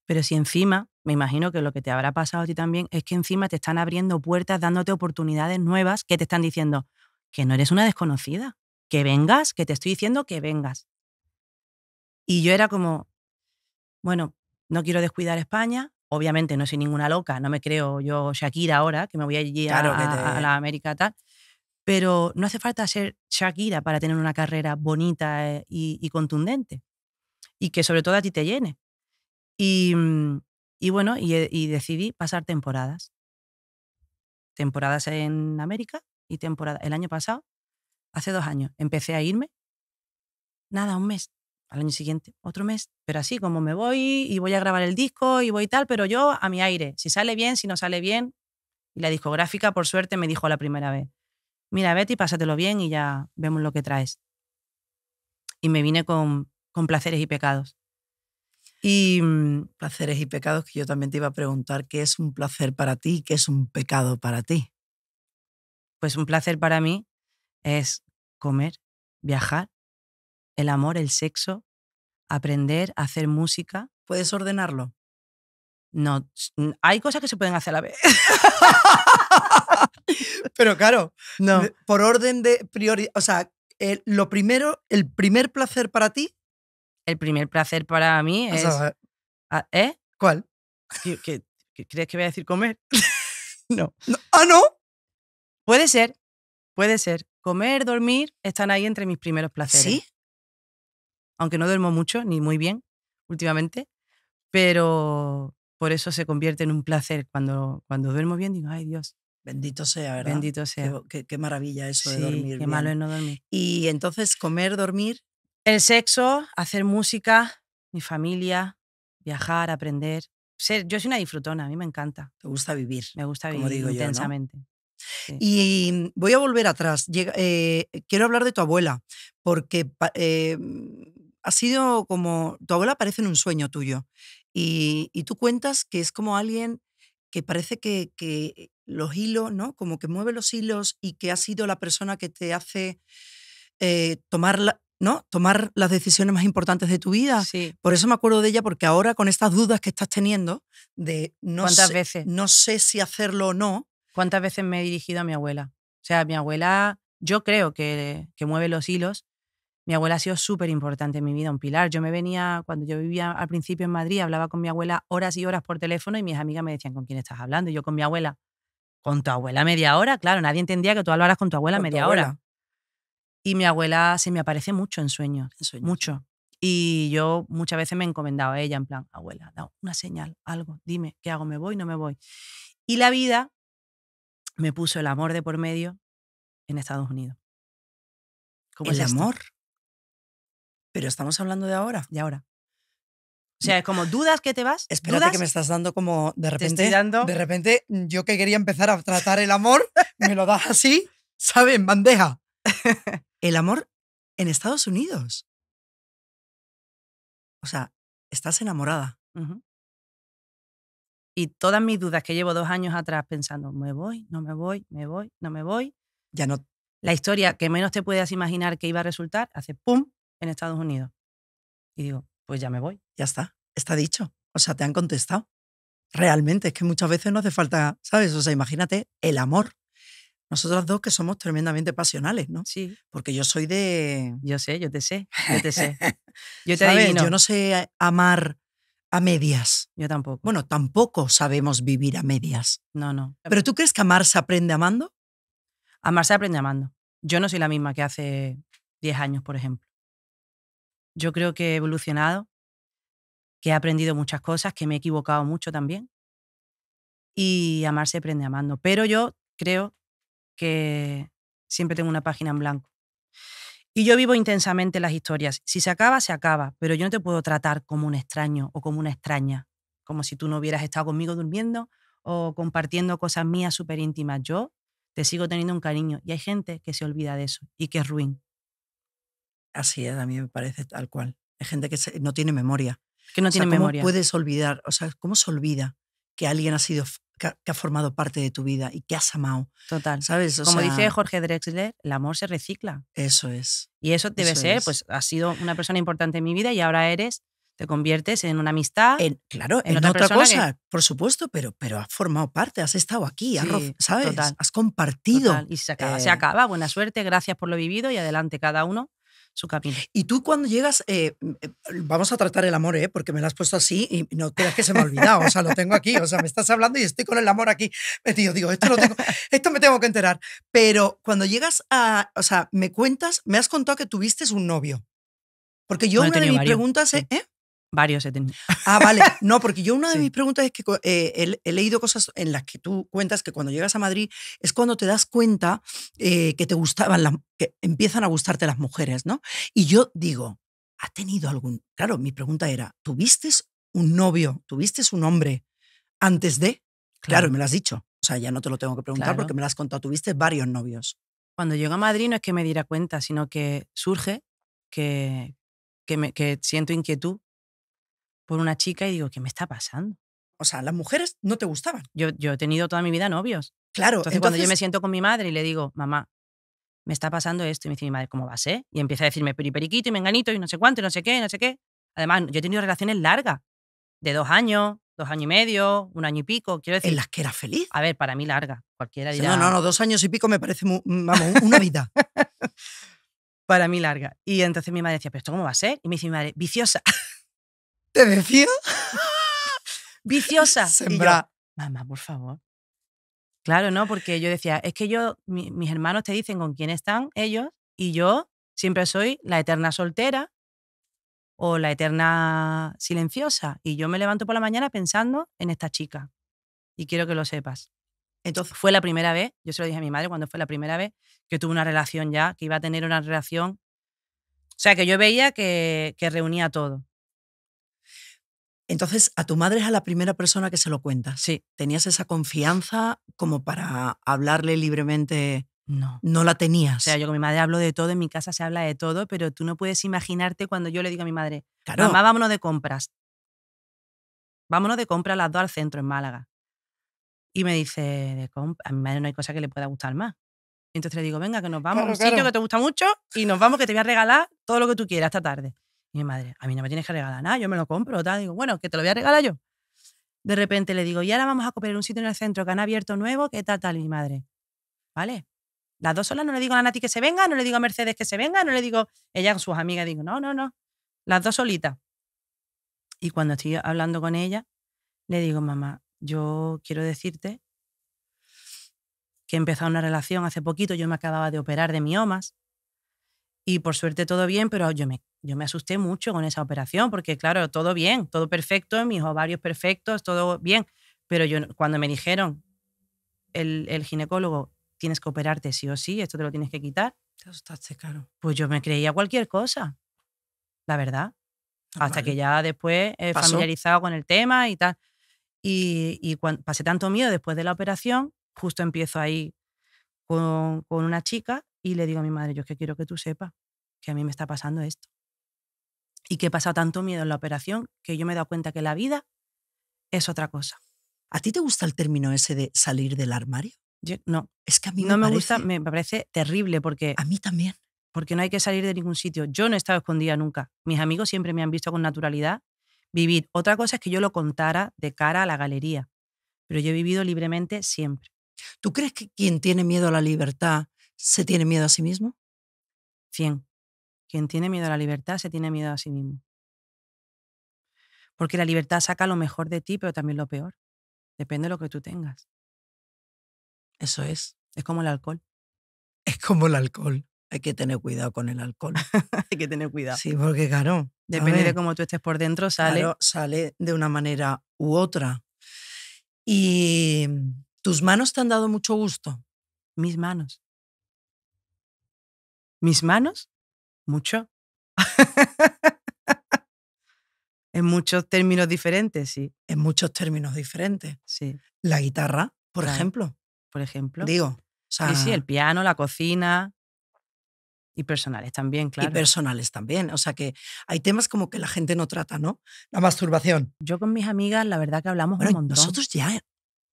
Pero si encima, me imagino que lo que te habrá pasado a ti también es que encima te están abriendo puertas, dándote oportunidades nuevas que te están diciendo que no eres una desconocida, que vengas, que te estoy diciendo que vengas. Y yo era como, bueno, no quiero descuidar España, obviamente no soy ninguna loca, no me creo yo Shakira ahora, que me voy a, ir a, la América tal, pero no hace falta ser Shakira para tener una carrera bonita eh, y, contundente y que sobre todo a ti te llene. Y, mm, bueno, y, eh, y, decidí pasar temporadas. Temporadas en América y temporada el año pasado hace dos años, empecé a irme, nada, un mes, al año siguiente, otro mes, pero así como me voy y voy a grabar el disco y voy tal, pero yo a mi aire, si sale bien, si no sale bien, y la discográfica por suerte me dijo la primera vez, mira Betty, pásatelo bien y ya vemos lo que traes. Y me vine con, con placeres y pecados. Y mm, placeres y pecados que yo también te iba a preguntar, ¿qué es un placer para ti y qué es un pecado para ti? Pues un placer para mí es comer, viajar, el amor, el sexo, aprender, hacer música. ¿Puedes ordenarlo? No, hay cosas que se pueden hacer a la vez. Pero claro, no. por orden de prioridad, o sea, lo primero, el primer placer para ti. El primer placer para mí es... ¿Eh? ¿eh? ¿Cuál? crees que voy a decir comer? no. Ah, no. Puede ser, puede ser. Comer, dormir, están ahí entre mis primeros placeres. ¿Sí? Aunque no duermo mucho, ni muy bien, últimamente, pero por eso se convierte en un placer. Cuando, cuando duermo bien, digo, ay Dios. Bendito sea, ¿verdad? Bendito sea. Qué, maravilla eso de dormir. Qué malo es no dormir. Y entonces, comer, dormir. El sexo, hacer música, mi familia, viajar, aprender. Ser, yo soy una disfrutona, a mí me encanta. Te gusta vivir. Me gusta vivir digo intensamente. Y voy a volver atrás. Eh, quiero hablar de tu abuela, porque eh, ha sido como, tu abuela aparece en un sueño tuyo y, tú cuentas que es como alguien que parece que, los hilos, ¿no? Como que mueve los hilos y que ha sido la persona que te hace eh, tomar ¿no? tomar las decisiones más importantes de tu vida. Sí. Por eso me acuerdo de ella, porque ahora con estas dudas que estás teniendo de no, veces? no sé si hacerlo o no, cuántas veces me he dirigido a mi abuela. O sea, mi abuela, yo creo que, que mueve los hilos. Mi abuela ha sido súper importante en mi vida, un pilar. Yo me venía, cuando yo vivía al principio en Madrid, hablaba con mi abuela horas y horas por teléfono y mis amigas me decían, ¿con quién estás hablando? Y yo con mi abuela. ¿Con tu abuela media hora? Claro, nadie entendía que tú hablaras con tu abuela media hora. Y mi abuela se me aparece mucho en sueños, mucho. Y yo muchas veces me he encomendado a ella en plan, abuela, da una señal, algo, dime, ¿qué hago? ¿Me voy? ¿No me voy? Y la vida me puso el amor de por medio en Estados Unidos. ¿Cómo el amor. Pero estamos hablando de ahora. De ahora. O sea, es como dudas que te vas. Espérate que me estás dando como de repente. De repente, mm, yo que quería empezar a tratar el amor, me lo das así, ¿sabes? En bandeja. El amor en Estados Unidos. O sea, estás enamorada y todas mis dudas que llevo dos años atrás pensando, me voy, no me voy, me voy, no me voy. Ya no. La historia que menos te puedes imaginar que iba a resultar hace pum en Estados Unidos. Y digo, pues ya me voy. Ya está, está dicho. O sea, te han contestado. Realmente, es que muchas veces no hace falta, ¿sabes? O sea, imagínate el amor. Nosotras dos que somos tremendamente pasionales, ¿no? Sí. Porque yo soy de. Yo sé, yo te sé, yo te sé. Yo te Yo no sé amar a medias. Yo tampoco. Bueno, tampoco sabemos vivir a medias. No, no. ¿Pero tú crees que amar se aprende amando? Amar se aprende amando. Yo no soy la misma que hace 10 años, por ejemplo. Yo creo que he evolucionado, que he aprendido muchas cosas, que me he equivocado mucho también. Y amar se aprende amando. Pero yo creo que siempre tengo una página en blanco. Y yo vivo intensamente las historias. Si se acaba, se acaba, pero yo no te puedo tratar como un extraño o como una extraña, como si tú no hubieras estado conmigo durmiendo o compartiendo cosas mías súper íntimas. Yo te sigo teniendo un cariño y hay gente que se olvida de eso y que es ruin. Así es, a mí me parece tal cual. Hay gente que no tiene memoria. Que no tiene memoria. ¿Cómo puedes olvidar? O sea, ¿cómo se olvida que alguien ha sido que, ha, formado parte de tu vida y que has amado. Total. ¿Sabes? Como dice Jorge Drexler, el amor se recicla. Eso es. Y eso debe ser, pues has sido una persona importante en mi vida y ahora eres te conviertes en una amistad. claro, en, otra, cosa, por supuesto, pero, pero has formado parte, has estado aquí, has, ¿sabes? has compartido. Y se acaba, se eh acaba. Buena suerte, gracias por lo vivido y adelante cada uno su camino. Y tú cuando llegas, eh, mm, eh, vamos a tratar el amor, ¿eh? porque me lo has puesto así y no creas que se me ha olvidado, o sea, lo tengo aquí, o sea, me estás hablando y estoy con el amor aquí digo, esto esto me tengo que enterar. Pero cuando llegas a, o sea, me cuentas, me has contado que tuviste un novio. Porque yo una de mis preguntas ¿eh? Varios he tenido. Ah, vale. No, porque yo una de mis preguntas es que eh, he, leído cosas en las que tú cuentas que cuando llegas a Madrid es cuando te das cuenta eh, que te gustaban las, que empiezan a gustarte las mujeres, ¿no? Y yo digo, ¿ha tenido algún? Claro, mi pregunta era, ¿tuviste un novio? ¿Tuviste un hombre antes de? Claro, me lo has dicho. O sea, ya no te lo tengo que preguntar porque me lo has contado. Tuviste varios novios. Cuando llego a Madrid no es que me diera cuenta, sino que surge que, que, me, que siento inquietud por una chica y digo, ¿qué me está pasando? O sea, las mujeres no te gustaban. Yo, yo he tenido toda mi vida novios. Claro. Entonces, cuando yo me siento con mi madre y le digo, mamá, me está pasando esto, y me dice mi madre, ¿cómo va a ser? Y empieza a decirme periperiquito y menganito y no sé cuánto y no sé qué, no sé qué. Además, yo he tenido relaciones largas, de dos años, dos años y medio, un año y pico, quiero decir. ¿En las que era feliz? A ver, para mí larga, cualquiera dirá. No, no, no, dos años y pico me parece, mm, vamos, una vida. para mí larga. Y entonces mi madre decía, ¿pero esto cómo va a ser? Y me dice mi madre, viciosa. ¿Te decía? Viciosa. Sembrar. Mamá, por favor. Claro, ¿no? Porque yo decía, es que yo, mis hermanos te dicen con quién están ellos y yo siempre soy la eterna soltera o la eterna silenciosa. Y yo me levanto por la mañana pensando en esta chica. Y quiero que lo sepas. Entonces fue la primera vez, yo se lo dije a mi madre cuando fue la primera vez que tuve una relación ya, que iba a tener una relación. O sea, que yo veía que reunía todo. Entonces, a tu madre es a la primera persona que se lo cuenta. Sí. ¿Tenías esa confianza como para hablarle libremente? No. No la tenías. O sea, yo con mi madre hablo de todo, en mi casa se habla de todo, pero tú no puedes imaginarte cuando yo le digo a mi madre, mamá, vámonos de compras. Vámonos de compras las dos al centro en Málaga. Y me dice, de a mi madre no hay cosa que le pueda gustar más. entonces le digo, venga, que nos vamos a un sitio que te gusta mucho y nos vamos, que te voy a regalar todo lo que tú quieras esta tarde mi madre, a mí no me tienes que regalar nada, yo me lo compro, tal. Digo, bueno, que te lo voy a regalar yo. De repente le digo, y ahora vamos a copiar un sitio en el centro que han abierto nuevo, que tal, tal, mi madre. ¿Vale? Las dos solas no le digo a Nati que se venga, no le digo a Mercedes que se venga, no le digo ella con sus amigas, digo, no, no, no. Las dos solitas. Y cuando estoy hablando con ella, le digo, mamá, yo quiero decirte que he empezado una relación hace poquito, yo me acababa de operar de miomas, y por suerte todo bien, pero yo me, yo me asusté mucho con esa operación, porque claro, todo bien, todo perfecto, mis ovarios perfectos, todo bien, pero yo cuando me dijeron el, el ginecólogo, tienes que operarte sí o sí, esto te lo tienes que quitar. Te asustaste, claro. Pues yo me creía cualquier cosa, la verdad. Ah, hasta que ya después he familiarizado con el tema y tal. Y, y cuando, pasé tanto miedo después de la operación, justo empiezo ahí con, con una chica y le digo a mi madre, yo es que quiero que tú sepas que a mí me está pasando esto. Y que he pasado tanto miedo en la operación que yo me he dado cuenta que la vida es otra cosa. ¿A ti te gusta el término ese de salir del armario? no. Es que a mí no me, me gusta, me parece terrible porque... A mí también. Porque no hay que salir de ningún sitio. Yo no he estado escondida nunca. Mis amigos siempre me han visto con naturalidad vivir. Otra cosa es que yo lo contara de cara a la galería, pero yo he vivido libremente siempre. ¿Tú crees que quien tiene miedo a la libertad se tiene miedo a sí mismo? 100. Quien tiene miedo a la libertad se tiene miedo a sí mismo. Porque la libertad saca lo mejor de ti, pero también lo peor. Depende de lo que tú tengas. Eso es. Es como el alcohol. Es como el alcohol. Hay que tener cuidado con el alcohol. Hay que tener cuidado. Sí, porque claro. Depende de cómo tú estés por dentro, sale. Claro, sale de una manera u otra. ¿Y mm, tus manos te han dado mucho gusto? Mis manos. Mis manos, mucho. en muchos términos diferentes, sí. En muchos términos diferentes. Sí. La guitarra, por ejemplo. Por ejemplo. Digo. sí, el piano, la cocina. Y personales también, claro. Y personales también. O sea que hay temas como que la gente no trata, ¿no? La masturbación. Yo con mis amigas, la verdad que hablamos un montón. Nosotros ya,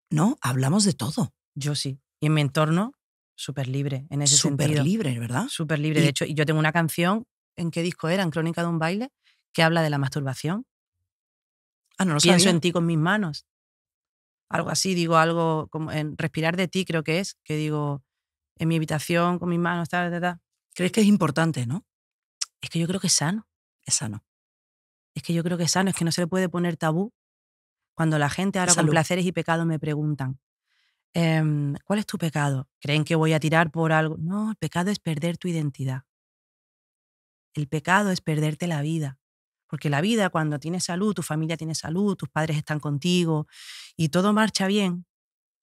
¿no? Hablamos de todo. Yo sí. Y en mi entorno, súper libre en ese sentido. Súper libre, ¿verdad? Súper libre. De hecho, yo tengo una canción, ¿en qué disco era? En Crónica de un baile, que habla de la masturbación. Ah, no lo Pienso en ti con mis manos. Algo así, digo algo como en respirar de ti, creo que es, que digo en mi habitación con mis manos, tal, tal, ¿Crees que es importante, no? Es que yo creo que es sano. Es sano. Es que yo creo que es sano, es que no se le puede poner tabú. Cuando la gente ahora con placeres y pecados me preguntan, Em, ¿cuál es tu pecado? ¿Creen que voy a tirar por algo? No, el pecado es perder tu identidad. El pecado es perderte la vida. Porque la vida, cuando tienes salud, tu familia tiene salud, tus padres están contigo y todo marcha bien,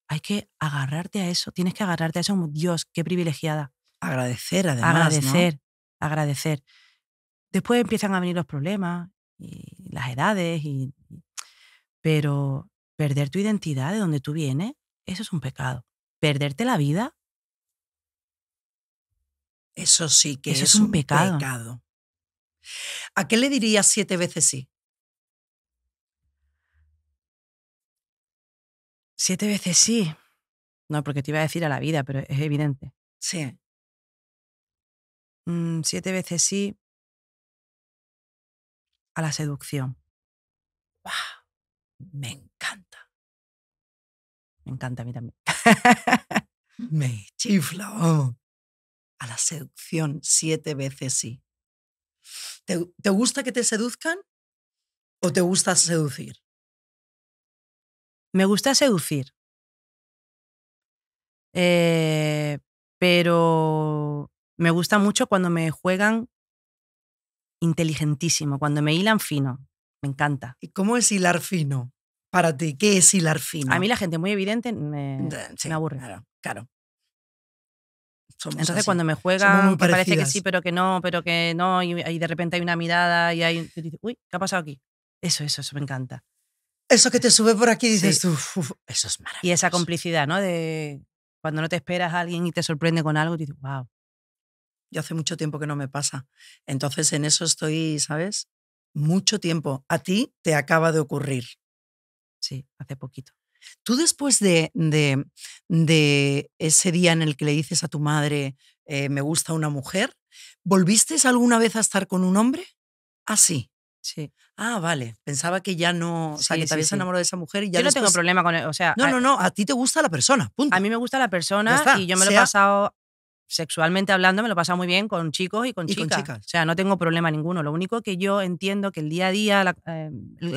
hay que agarrarte a eso. Tienes que agarrarte a eso. Dios, qué privilegiada. Agradecer, además. Agradecer, agradecer. Después empiezan a venir los problemas y las edades, y, pero perder tu identidad de donde tú vienes eso es un pecado. Perderte la vida. Eso sí que eso es, un, pecado. ¿A qué le dirías siete veces sí? Siete veces sí. No, porque te iba a decir a la vida, pero es evidente. Sí. Mm, siete veces sí a la seducción. Bah, me encanta a mí también. Me chifla, A la seducción, siete veces sí. ¿Te, gusta que te seduzcan o te gusta seducir? Me gusta seducir. Eh, pero me gusta mucho cuando me juegan inteligentísimo, cuando me hilan fino. Me encanta. ¿Y cómo es hilar fino? para ti? ¿Qué es hilar fino? A mí la gente muy evidente me, me aburre. Claro, claro. Entonces cuando me juegan, me parece que sí, pero que no, pero que no, y, de repente hay una mirada y hay... Uy, ¿qué ha pasado aquí? Eso, eso, eso me encanta. Eso que te sube por aquí y dices eso es maravilloso. Y esa complicidad, ¿no? De cuando no te esperas a alguien y te sorprende con algo, y dices, wow. Yo hace mucho tiempo que no me pasa. Entonces en eso estoy, ¿sabes? Mucho tiempo. A ti te acaba de ocurrir. Sí, hace poquito. Tú después de, ese día en el que le dices a tu madre, eh, me gusta una mujer, ¿volviste alguna vez a estar con un hombre? Ah, sí. Sí. Ah, vale. Pensaba que ya no. o sea, que te habías enamorado de esa mujer y ya. Yo no tengo problema con él. O sea. No, no, no. A ti te gusta la persona. Punto. A mí me gusta la persona y yo me lo he pasado sexualmente hablando me lo pasa muy bien con chicos y con, chicas. O sea, no tengo problema ninguno. Lo único que yo entiendo que el día a día, la, eh,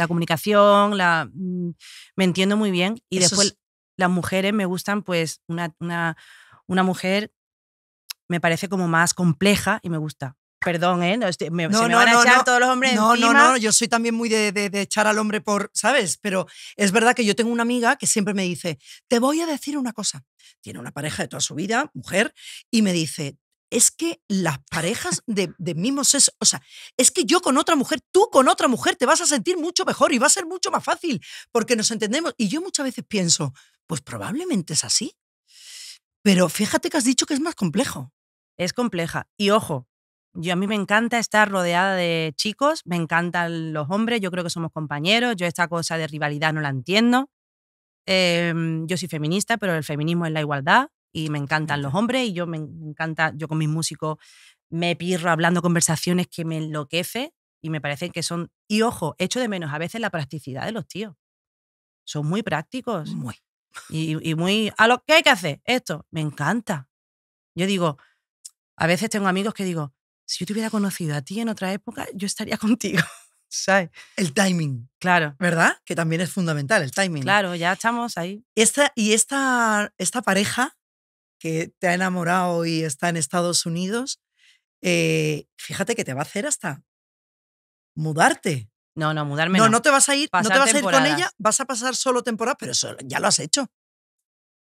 comunicación, la, mm, me entiendo muy bien. Y después las mujeres me gustan, pues, una, una mujer me parece como más compleja y me gusta. Perdón, ¿eh? No, no, no, a todos los hombres No, no, no, yo soy también muy de, echar al hombre por, ¿sabes? Pero es verdad que yo tengo una amiga que siempre me dice, te voy a decir una cosa. Tiene una pareja de toda su vida, mujer, y me dice, es que las parejas de, de mismo sexo, o sea, es que yo con otra mujer, tú con otra mujer te vas a sentir mucho mejor y va a ser mucho más fácil porque nos entendemos. Y yo muchas veces pienso, pues probablemente es así. Pero fíjate que has dicho que es más complejo. Es compleja. Y ojo, a mí me encanta estar rodeada de chicos, me encantan los hombres, yo creo que somos compañeros, yo esta cosa de rivalidad no la entiendo. Em, yo soy feminista, pero el feminismo es la igualdad y me encantan los hombres y yo me encanta, yo con mis músicos me pirro hablando conversaciones que me enloquece y me parece que son, y ojo, echo de menos a veces la practicidad de los tíos. Son muy prácticos. Muy. Y, y muy, a lo que hay que hacer, esto, me encanta. Yo digo, a veces tengo amigos que digo, si yo te hubiera conocido a ti en otra época, yo estaría contigo. ¿Sabes? El timing. Claro. ¿Verdad? Que también es fundamental, el timing. Claro, ya estamos ahí. Esta, y esta, esta pareja que te ha enamorado y está en Estados Unidos, eh, fíjate que te va a hacer hasta mudarte. No, no, mudarme. No, no, te vas a ir, no te vas a ir con ella, vas a pasar solo temporada, pero eso ya lo has hecho.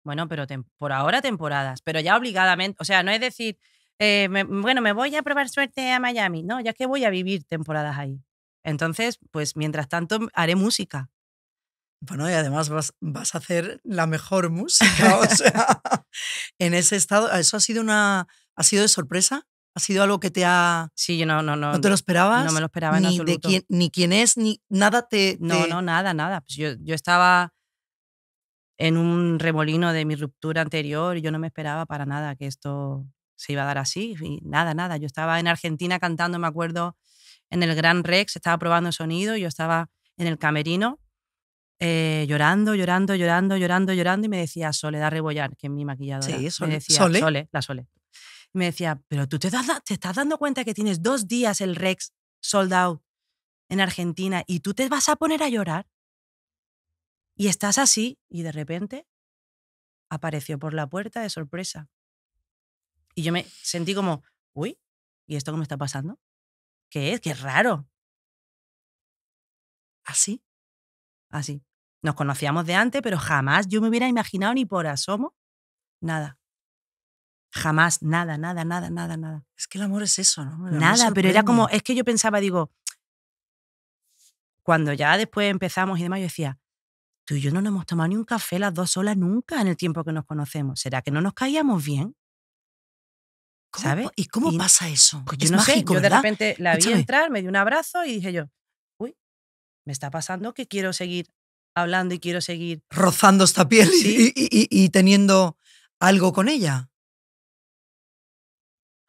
Bueno, pero por ahora temporadas, pero ya obligadamente, o sea, no es decir, eh, bueno, me voy a probar suerte a Miami. No, ya que voy a vivir temporadas ahí. Entonces, pues mientras tanto, haré música. Bueno, y además vas, vas a hacer la mejor música. o sea, en ese estado, ah, ¿eso ha sido una ha sido de sorpresa? ¿Ha sido algo que te ha. Sí, yo no, no, no. ¿No te lo esperabas? No me lo esperaba ni en De quién, ni quién es, ni nada te. No, no, nada, nada. Pues yo, yo estaba en un remolino de mi ruptura anterior y yo no me esperaba para nada que esto se iba a dar así, y nada, nada. Yo estaba en Argentina cantando, me acuerdo, en el Gran Rex, estaba probando sonido, yo estaba en el camerino eh, llorando, llorando, llorando, llorando, llorando, y me decía Soledad Rebollar, que es mi maquilladora. Me decía, la Sole. me decía, pero tú te, te estás dando cuenta que tienes dos días el Rex sold out en Argentina y tú te vas a poner a llorar. Y estás así, y de repente apareció por la puerta de sorpresa y yo me sentí como, uy, ¿y esto qué me está pasando? ¿Qué es? ¡Qué raro! Así, así. Nos conocíamos de antes, pero jamás yo me hubiera imaginado ni por asomo nada. Jamás, nada, nada, nada, nada, nada. Es que el amor es eso, ¿no? Nada, pero era como, es que yo pensaba, digo, cuando ya después empezamos y demás, yo decía, tú y yo no nos hemos tomado ni un café las dos solas nunca en el tiempo que nos conocemos. ¿Será que no nos caíamos bien? ¿Y cómo pasa eso? Pues, yo es mágico, yo de repente la vi entrar, me dio un abrazo y dije yo, uy, me está pasando que quiero seguir hablando y quiero seguir... Rozando esta piel y, y, y, teniendo algo con ella.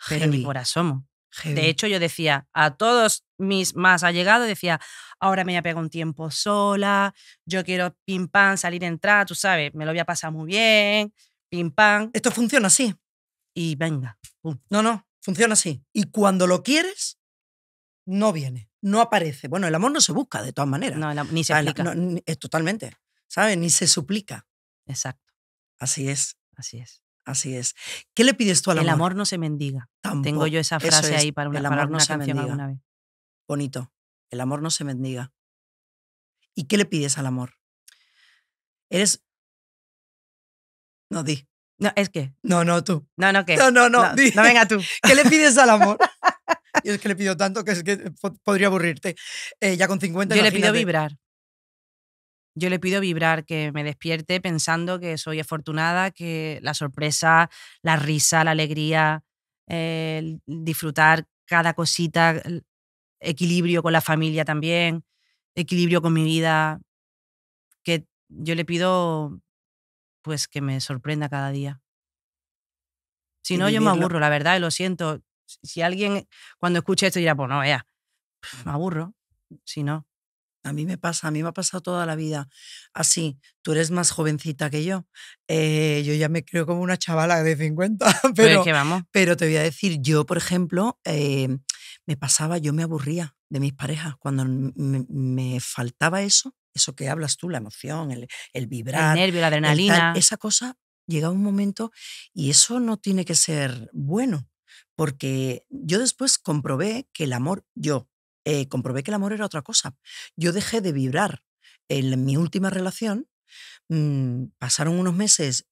Pero ni por asomo. De hecho, yo decía a todos mis más allegados, decía, ahora me voy a pegar un tiempo sola, yo quiero pim salir, entrar, tú sabes, me lo voy a pasar muy bien, pim pam. Esto funciona así. Y venga. No, no, funciona así. Y cuando lo quieres, no viene, no aparece. Bueno, el amor no se busca de todas maneras. No, ni se aplica. Ah, es eh, totalmente, ¿sabes? Ni se suplica. Exacto. Así es. Así es. Así es. ¿Qué le pides tú al amor? El amor no se mendiga. Tengo yo esa frase ahí para una, el amor no canción alguna vez. Bonito. El amor no se mendiga. ¿Y qué le pides al amor? Eres. No di. No, es que. No, no, tú. No, no, ¿qué? No, no, no. No, venga tú. ¿Qué le pides al amor? Y es que le pido tanto que es que podría aburrirte. Eh, ya con 50. Yo le pido vibrar. Yo le pido vibrar, que me despierte pensando que soy afortunada, que la sorpresa, la risa, la alegría, disfrutar cada cosita, equilibrio con la familia también, equilibrio con mi vida, que yo le pido pues que me sorprenda cada día. Si no, yo me aburro, la verdad, lo siento. Si alguien cuando escuche esto dirá, pues no, vea, me aburro, si no. A mí me pasa, a mí me ha pasado toda la vida así. Tú eres más jovencita que yo. Eh, yo ya me creo como una chavala de 50, pues, pero, pero te voy a decir, yo, por ejemplo, eh, me pasaba, yo me aburría de mis parejas. Cuando me faltaba eso, eso que hablas tú, la emoción, el, vibrar. El nervio, la adrenalina. esa cosa llega un momento y eso no tiene que ser bueno, porque yo después comprobé que el amor, yo eh, comprobé que el amor era otra cosa. Yo dejé de vibrar en mi última relación, mm, pasaron unos meses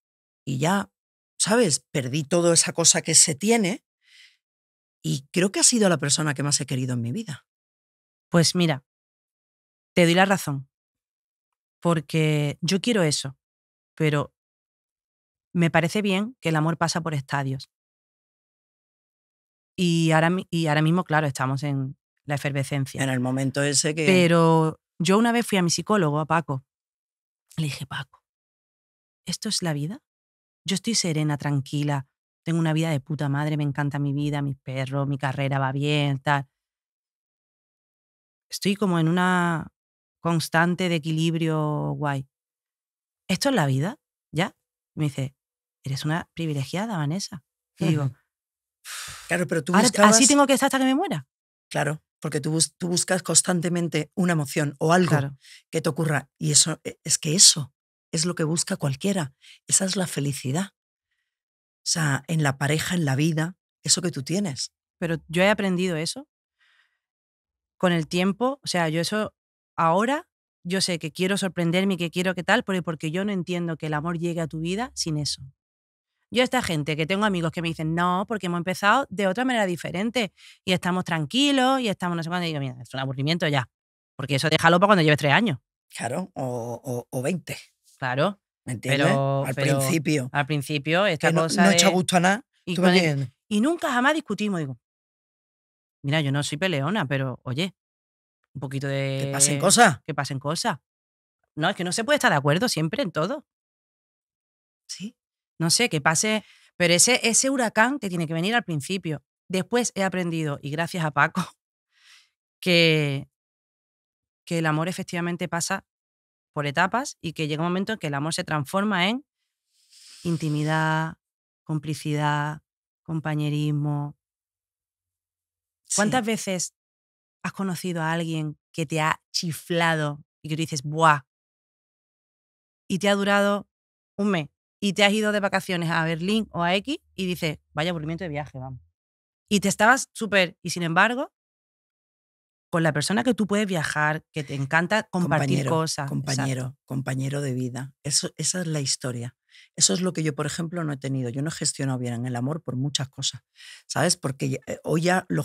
y ya, ¿sabes? Perdí toda esa cosa que se tiene y creo que ha sido la persona que más he querido en mi vida. Pues mira, te doy la razón porque yo quiero eso, pero me parece bien que el amor pasa por estadios. Y ahora, y ahora mismo, claro, estamos en la efervescencia. En el momento ese que... Pero yo una vez fui a mi psicólogo, a Paco. Le dije, Paco, ¿esto es la vida? Yo estoy serena, tranquila, tengo una vida de puta madre, me encanta mi vida, mis perros, mi carrera va bien, tal. Estoy como en una constante de equilibrio guay. ¿Esto es la vida? ¿Ya? me dice, eres una privilegiada, Vanessa. Y digo, claro, pero tú Así tengo que estar hasta que me muera. Claro, porque tú, tú buscas constantemente una emoción o algo que te ocurra. Y eso e, es que eso es lo que busca cualquiera. Esa es la felicidad. O sea, en la pareja, en la vida, eso que tú tienes. Pero yo he aprendido eso con el tiempo. O sea, yo eso ahora yo sé que quiero sorprenderme y que quiero que tal, pero porque yo no entiendo que el amor llegue a tu vida sin eso. Yo esta gente que tengo amigos que me dicen, no, porque hemos empezado de otra manera diferente y estamos tranquilos y estamos no sé cuándo. Y digo, mira, es un aburrimiento ya. Porque eso déjalo para cuando lleves tres años. Claro, o, veinte. Claro. ¿Me Pero, al principio. Al principio, esta No, no hecho gusto a nada. y nunca jamás discutimos. Digo, mira, yo no soy peleona, pero oye, un poquito de... Que pasen cosas. Que pasen cosas. No, es que no se puede estar de acuerdo siempre en todo. Sí. No sé, que pase... Pero ese, ese huracán que tiene que venir al principio. Después he aprendido, y gracias a Paco, que, que el amor efectivamente pasa por etapas y que llega un momento en que el amor se transforma en intimidad, complicidad, compañerismo. ¿Cuántas veces has conocido a alguien que te ha chiflado y que tú dices, ¡buah! Y te ha durado un mes y te has ido de vacaciones a Berlín o a X y dices, vaya aburrimiento de viaje, vamos. Y te estabas súper, y sin embargo, con la persona que tú puedes viajar, que te encanta compartir cosas. Compañero, compañero de vida. Eso, esa es la historia. Eso es lo que yo, por ejemplo, no he tenido. Yo no he gestionado bien el amor por muchas cosas, ¿sabes? Porque eh, hoy ya lo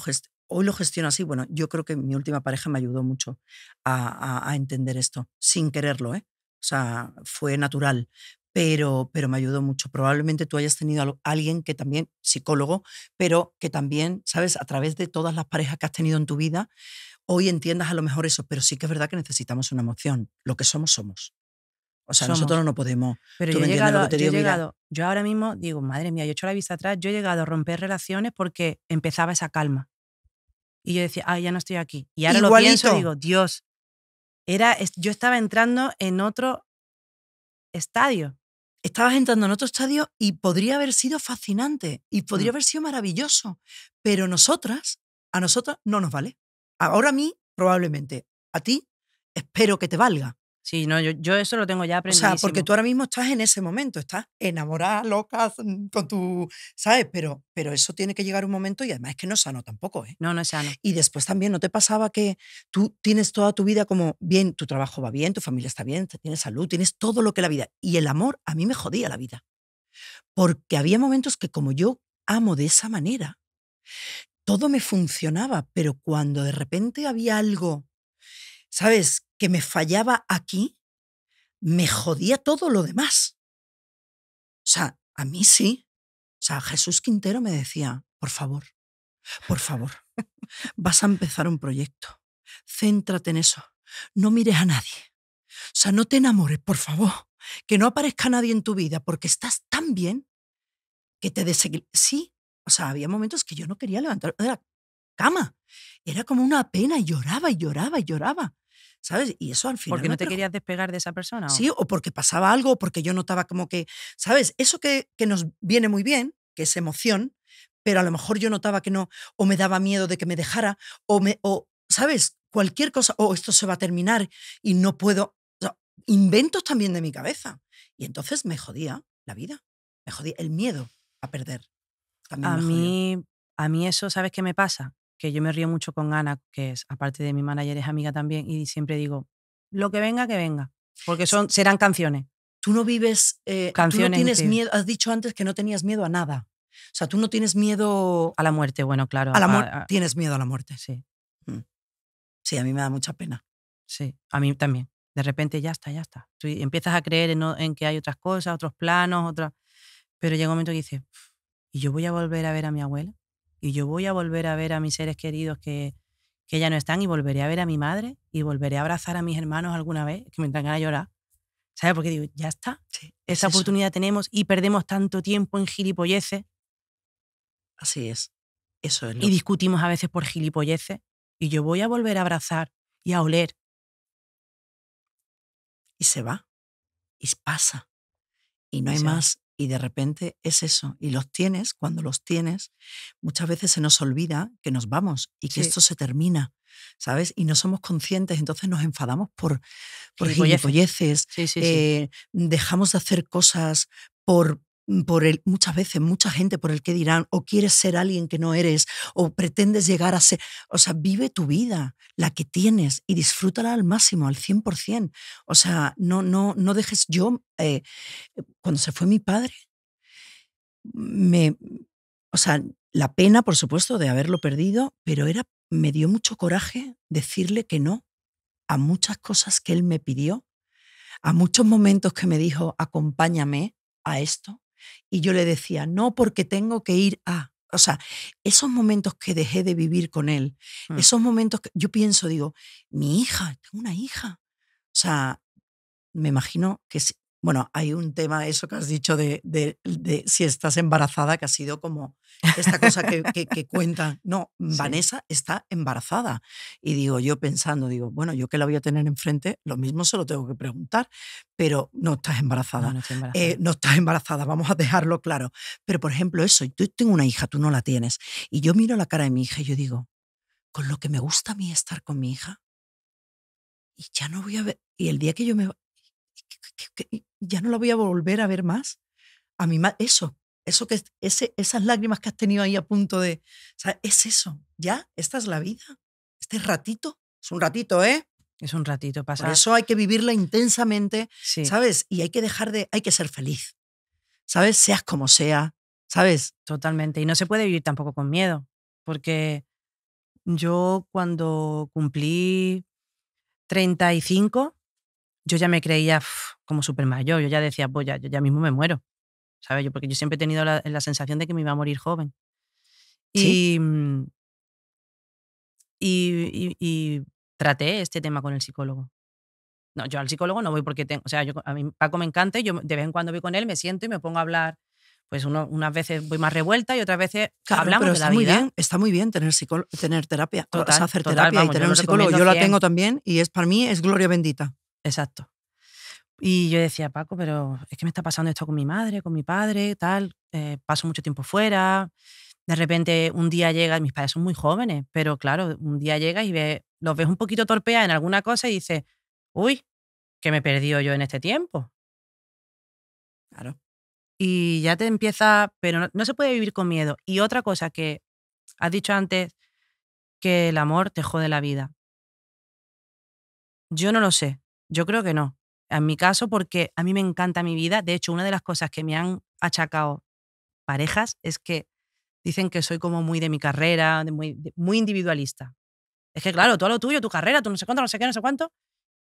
Hoy lo gestiono así. Bueno, yo creo que mi última pareja me ayudó mucho a, entender esto, sin quererlo, ¿eh? O sea, fue natural, pero, pero me ayudó mucho. Probablemente tú hayas tenido alguien que también, psicólogo, pero que también, ¿sabes? A través de todas las parejas que has tenido en tu vida, hoy entiendas a lo mejor eso, pero sí que es verdad que necesitamos una emoción. Lo que somos, somos. O sea, nosotros no podemos. Pero yo, he llegado, yo, ahora mismo digo, madre mía, yo he hecho la vista atrás, yo he llegado a romper relaciones porque empezaba esa calma. Y yo decía, ah, ya no estoy aquí. Y ahora lo pienso digo, Dios, era, yo estaba entrando en otro estadio. Estabas entrando en otro estadio y podría haber sido fascinante y mm. podría haber sido maravilloso. Pero nosotras, a nosotras no nos vale. Ahora a mí, probablemente. A ti, espero que te valga. Sí, no, yo, eso lo tengo ya aprendido. O sea, porque tú ahora mismo estás en ese momento, estás enamorada, loca, mm, con tu, ¿sabes? Pero, pero eso tiene que llegar un momento y además es que no es sano tampoco, ¿eh? No, no es sano. Y después también, ¿no te pasaba que tú tienes toda tu vida como bien, tu trabajo va bien, tu familia está bien, tienes salud, tienes todo lo que la vida? Y el amor a mí me jodía la vida. Porque había momentos que como yo amo de esa manera, todo me funcionaba, pero cuando de repente había algo ¿sabes? que me fallaba aquí, me jodía todo lo demás. O sea, a mí sí. O sea, Jesús Quintero me decía, por favor, por favor, vas a empezar un proyecto. Céntrate en eso. No mires a nadie. O sea, no te enamores, por favor. Que no aparezca nadie en tu vida porque estás tan bien que te desequilibras. Sí, o sea, había momentos que yo no quería levantar de cama. Era como una pena, lloraba y lloraba y lloraba. ¿sabes? Y eso al final... Porque no te querías despegar de esa persona. Sí, o porque pasaba algo, o porque yo notaba como que, ¿sabes? Eso que, nos viene muy bien, que es emoción, pero a lo mejor yo notaba que no, o me daba miedo de que me dejara, o, me, o ¿sabes? Cualquier cosa, o esto se va a terminar y no puedo... inventos también de mi cabeza. Y entonces me jodía la vida, me jodía el miedo a perder. a, mí, a mí eso, ¿sabes qué me pasa? que yo me río mucho con Ana, que es, aparte de mi manager, es amiga también, y siempre digo, lo que venga, que venga, porque son, serán canciones. Tú no vives, eh, canciones, no tienes miedo, has dicho antes que no tenías miedo a nada. O sea, tú no tienes miedo... A la muerte, bueno, claro. A tienes miedo a la muerte. Sí. Mm. Sí, a mí me da mucha pena. Sí, a mí también. De repente ya está, ya está. Tú empiezas a creer en, en que hay otras cosas, otros planos, otras... Pero llega un momento que dices, ¿y yo voy a volver a ver a mi abuela? y yo voy a volver a ver a mis seres queridos que, que ya no están y volveré a ver a mi madre y volveré a abrazar a mis hermanos alguna vez, que me tengan a llorar. ¿Sabes? Porque digo, ya está. Esa oportunidad tenemos y perdemos tanto tiempo en gilipolleces. Así es. Eso Y discutimos a veces por gilipolleces. Y yo voy a volver a abrazar y a oler. Y se va. Y pasa. Y no hay más y de repente es eso. Y los tienes, cuando los tienes, muchas veces se nos olvida que nos vamos y que esto se termina, ¿sabes? Y no somos conscientes, entonces nos enfadamos por, por eh, dejamos de hacer cosas por Mm, por el, muchas veces, mucha gente por el que dirán, o quieres ser alguien que no eres, o pretendes llegar a ser, o sea, vive tu vida, la que tienes, y disfrútala al máximo, al 100%. O sea, no, no, no dejes yo, eh, cuando se fue mi padre, me, o sea, la pena, por supuesto, de haberlo perdido, pero era, me dio mucho coraje decirle que no a muchas cosas que él me pidió, a muchos momentos que me dijo, acompáñame a esto, y yo le decía, no porque tengo que ir a... O sea, esos momentos que dejé de vivir con él, mm. esos momentos que yo pienso, digo, mi hija, tengo una hija. O sea, me imagino que bueno, hay un tema, eso que has dicho de, si estás embarazada, que ha sido como esta cosa que, cuentan. No, Vanessa está embarazada. Y digo, yo pensando, digo, bueno, yo que la voy a tener enfrente, lo mismo se lo tengo que preguntar, pero no estás embarazada. No, eh, no estás embarazada, vamos a dejarlo claro. Pero, por ejemplo, eso, yo tengo una hija, tú no la tienes. Y yo miro la cara de mi hija y yo digo, con lo que me gusta a mí estar con mi hija, y ya no voy a ver. Y el día que yo me ya no la voy a volver a ver más. A mí eso, eso que ese, esas lágrimas que has tenido ahí a punto de, o sea, es eso, ya, esta es la vida, este ratito, es un ratito, ¿eh? Es un ratito pasado. eso hay que vivirla intensamente, ¿sabes? Y hay que dejar de, hay que ser feliz, ¿sabes? Seas como sea, ¿sabes? Totalmente. Y no se puede vivir tampoco con miedo, porque yo cuando cumplí 35, yo ya me creía como súper mayor, yo ya decía, pues ya, yo mismo me muero, ¿sabes? Yo, porque yo siempre he tenido la, sensación de que me iba a morir joven. Mm, y, y, traté este tema con el psicólogo. No, yo al psicólogo no voy porque tengo, o sea, yo, a mí Paco me encanta yo de vez en cuando voy con él, me siento y me pongo a hablar pues uno, unas veces voy más revuelta y otras veces hablamos de la vida. está muy bien tener, tener terapia, total, hacer terapia y tener un psicólogo. Yo la tengo también y es para mí es gloria bendita. Exacto. Y yo decía, Paco, pero es que me está pasando esto con mi madre, con mi padre, tal, eh, paso mucho tiempo fuera. De repente un día llega, mis padres son muy jóvenes, pero claro, un día llegas y los ves un poquito torpea en alguna cosa y dices, uy, que me he perdido yo en este tiempo. Claro. Y ya te empieza, pero no, no se puede vivir con miedo. Y otra cosa que has dicho antes, que el amor te jode la vida. Yo no lo sé, yo creo que no. En mi caso, porque a mí me encanta mi vida. De hecho, una de las cosas que me han achacado parejas es que dicen que soy como muy de mi carrera, muy, individualista. Es que, claro, todo lo tuyo, tu carrera, tú no sé cuánto, no sé qué, no sé cuánto,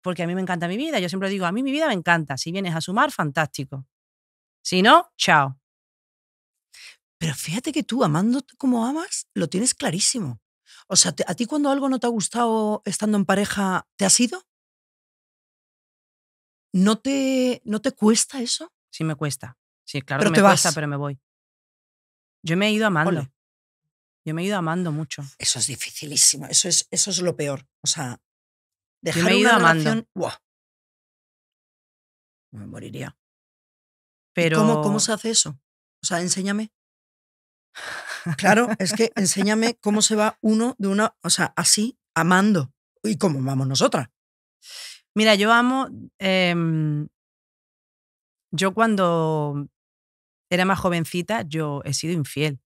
porque a mí me encanta mi vida. Yo siempre digo, a mí mi vida me encanta. Si vienes a sumar, fantástico. Si no, chao. Pero fíjate que tú, amándote como amas, lo tienes clarísimo. O sea, ¿a ti cuando algo no te ha gustado estando en pareja, te has ido? ¿No te, cuesta eso? Sí, me cuesta. Sí, claro pero que me cuesta, pero me voy. Yo me he ido amando. Yo me he ido amando mucho. Eso es dificilísimo. Eso es, eso es lo peor. O sea, dejar ido una amando. Me moriría. Pero... Cómo, ¿Cómo se hace eso? O sea, enséñame. Claro, es que enséñame cómo se va uno de una, o sea, así, amando. ¿Y cómo vamos nosotras? Mira, yo amo, em, yo cuando era más jovencita, yo he sido infiel.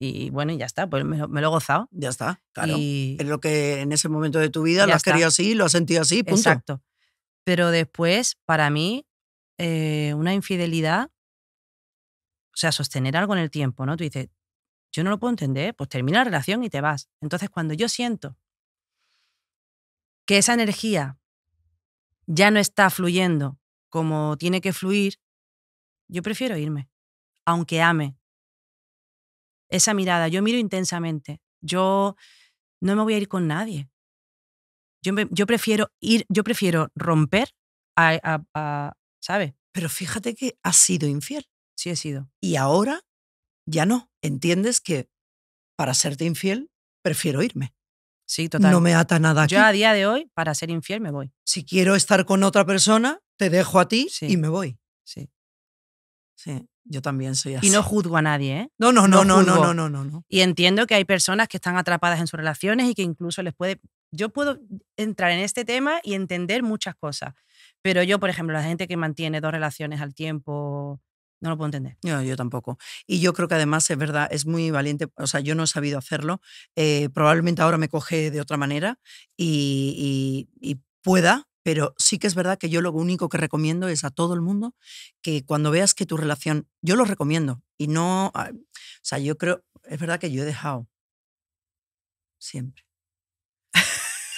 Y bueno, ya está, pues me lo, he gozado. Ya está, claro. es lo que en ese momento de tu vida lo has querido así, lo has sentido así, punto. Exacto. Pero después, para mí, eh, una infidelidad, o sea, sostener algo en el tiempo, ¿no? Tú dices, yo no lo puedo entender, pues termina la relación y te vas. Entonces, cuando yo siento que esa energía ya no está fluyendo como tiene que fluir, yo prefiero irme, aunque ame. Esa mirada, yo miro intensamente, yo no me voy a ir con nadie. Yo, prefiero ir, yo prefiero romper a, a ¿sabes? Pero fíjate que has sido infiel. Sí he sido. Y ahora ya no. Entiendes que para serte infiel prefiero irme. Sí, No me ata nada aquí. Yo a día de hoy, para ser infiel, me voy. Si quiero estar con otra persona, te dejo a ti y me voy. Sí. Sí, yo también soy así. Y no juzgo a nadie, ¿eh? No, no, no, no, no, no, no, no, no. Y entiendo que hay personas que están atrapadas en sus relaciones y que incluso les puede... Yo puedo entrar en este tema y entender muchas cosas. Pero yo, por ejemplo, la gente que mantiene dos relaciones al tiempo no lo puedo entender. yo tampoco. Y yo creo que además es verdad, es muy valiente. O sea, yo no he sabido hacerlo. Eh, probablemente ahora me coge de otra manera y, y pueda, pero sí que es verdad que yo lo único que recomiendo es a todo el mundo que cuando veas que tu relación, yo lo recomiendo y no, ah, o sea, yo creo, es verdad que yo he dejado siempre.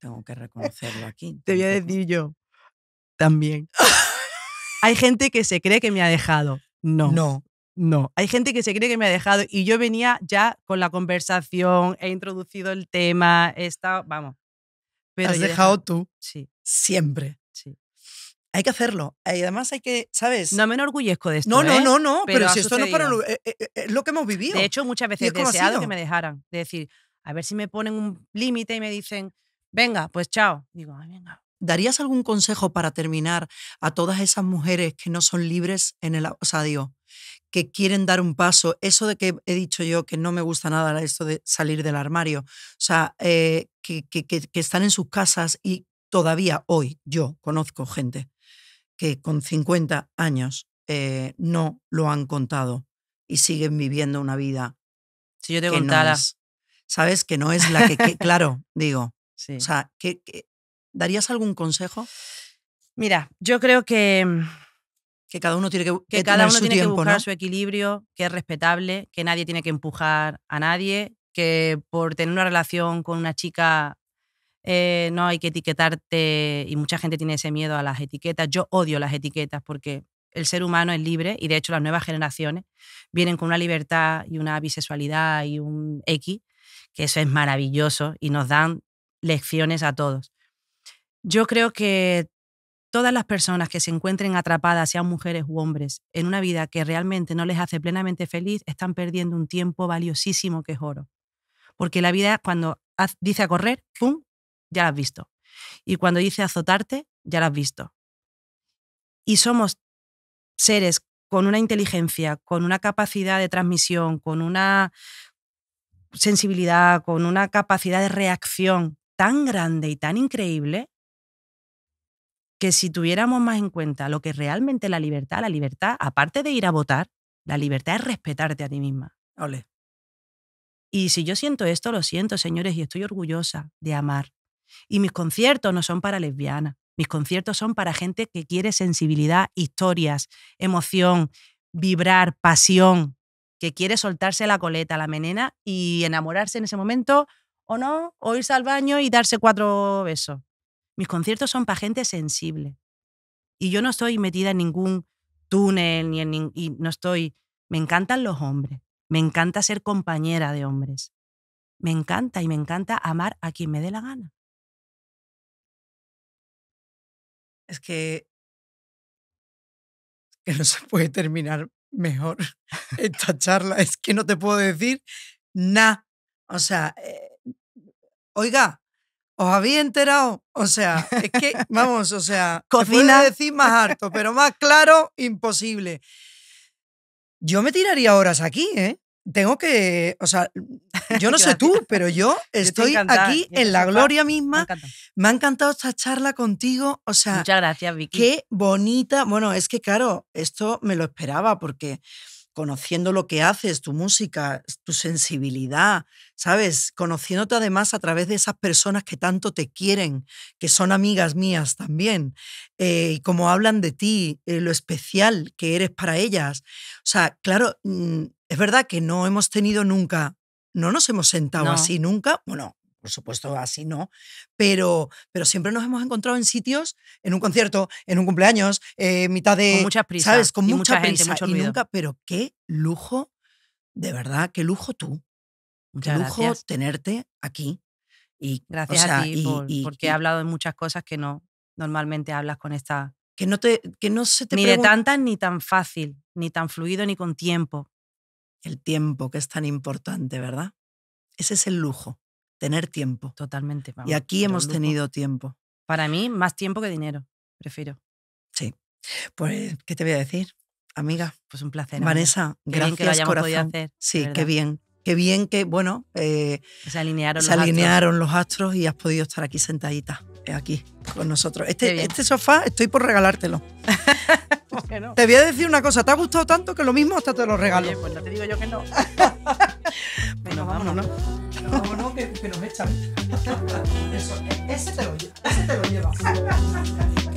Tengo que reconocerlo aquí. Te voy a decir yo también. Hay gente que se cree que me ha dejado. No. No. No, hay gente que se cree que me ha dejado y yo venía ya con la conversación, he introducido el tema, he estado, vamos. Pero has dejado, tú. Sí. Siempre. Sí. Hay que hacerlo. Y además hay que, ¿sabes? No me enorgullezco de esto. No, no, ¿eh? no, no. Pero, si esto no para lo, eh, eh, es lo que hemos vivido. De hecho, muchas veces he deseado que me dejaran. De decir, a ver si me ponen un límite y me dicen, venga, pues chao. Digo, venga, ¿Darías algún consejo para terminar a todas esas mujeres que no son libres en el, o sea, digo, que quieren dar un paso? Eso de que he dicho yo que no me gusta nada esto de salir del armario, o sea, eh, que, que, están en sus casas y todavía hoy yo conozco gente que con 50 años eh, no lo han contado y siguen viviendo una vida. Si yo te contara. ¿Sabes? Que no es la que, claro, digo. Sí. O sea, que, ¿Darías algún consejo? Mira, yo creo que mm, cada uno tiene que, cada uno buscar su equilibrio, que es respetable, que nadie tiene que empujar a nadie, que por tener una relación con una chica eh, no hay que etiquetarte y mucha gente tiene ese miedo a las etiquetas. Yo odio las etiquetas porque el ser humano es libre y de hecho las nuevas generaciones vienen con una libertad y una bisexualidad y un X, que eso es maravilloso y nos dan lecciones a todos. Yo creo que todas las personas que se encuentren atrapadas, sean mujeres u hombres, en una vida que realmente no les hace plenamente feliz, están perdiendo un tiempo valiosísimo que es oro. Porque la vida cuando dice a correr, ¡pum!, ya la has visto. Y cuando dice azotarte, ya la has visto. Y somos seres con una inteligencia, con una capacidad de transmisión, con una sensibilidad, con una capacidad de reacción tan grande y tan increíble que si tuviéramos más en cuenta lo que realmente la libertad, la libertad, aparte de ir a votar, la libertad es respetarte a ti misma. Ole. Y si yo siento esto, lo siento, señores, y estoy orgullosa de amar. Y mis conciertos no son para lesbianas, mis conciertos son para gente que quiere sensibilidad, historias, emoción, vibrar, pasión, que quiere soltarse la coleta, la menena y enamorarse en ese momento o no, o irse al baño y darse cuatro besos. Mis conciertos son para gente sensible. Y yo no estoy metida en ningún túnel ni y no estoy... Me encantan los hombres. Me encanta ser compañera de hombres. Me encanta y me encanta amar a quien me dé la gana. Es que, que no se puede terminar mejor esta charla. Es que no te puedo decir nada. O sea, eh, oiga, os habéis enterado. O sea, es que, vamos, o sea, cocina a decir más harto, pero más claro, imposible. Yo me tiraría horas aquí, ¿eh? Tengo que, o sea, yo no sé tú, pero yo estoy aquí en la gloria misma. Me, ha encantado esta charla contigo. O sea, muchas gracias, Vicky. Qué bonita. Bueno, es que claro, esto me lo esperaba porque conociendo lo que haces, tu música, tu sensibilidad, ¿sabes? Conociéndote además a través de esas personas que tanto te quieren, que son amigas mías también, eh, y cómo hablan de ti, eh, lo especial que eres para ellas. O sea, claro, mm, es verdad que no hemos tenido nunca, no nos hemos sentado así nunca, bueno, por supuesto así no, pero, pero siempre nos hemos encontrado en sitios, en un concierto, en un cumpleaños, eh, mitad de... Con mucha prisa. ¿Sabes? Con mucha, gente, prisa. Y nunca, pero qué lujo, de verdad, qué lujo tú. Muchas qué lujo tenerte aquí. Y, gracias a ti, y, porque he hablado de muchas cosas que no normalmente hablas con esta... Que no, te, que no se te... Ni de tantas, ni tan fácil, ni tan fluido, ni con tiempo. El tiempo, que es tan importante, ¿verdad? Ese es el lujo tener tiempo. Totalmente. Vamos, y aquí hemos tenido tiempo. Para mí, más tiempo que dinero, prefiero. Sí. Pues, ¿qué te voy a decir, amiga? Pues un placer. Vanessa, gracias, que lo Hacer, sí, qué bien. Qué bien que, bueno, eh, se alinearon, los, astros. y has podido estar aquí sentadita, eh, aquí con nosotros. Este, este sofá estoy por regalártelo. No? Te voy a decir una cosa, te ha gustado tanto que lo mismo hasta te lo regalo. pues no te digo yo que no. bueno, vámonos. No, no, que, que me echan. Eso, ese te lo, ese te lo lleva.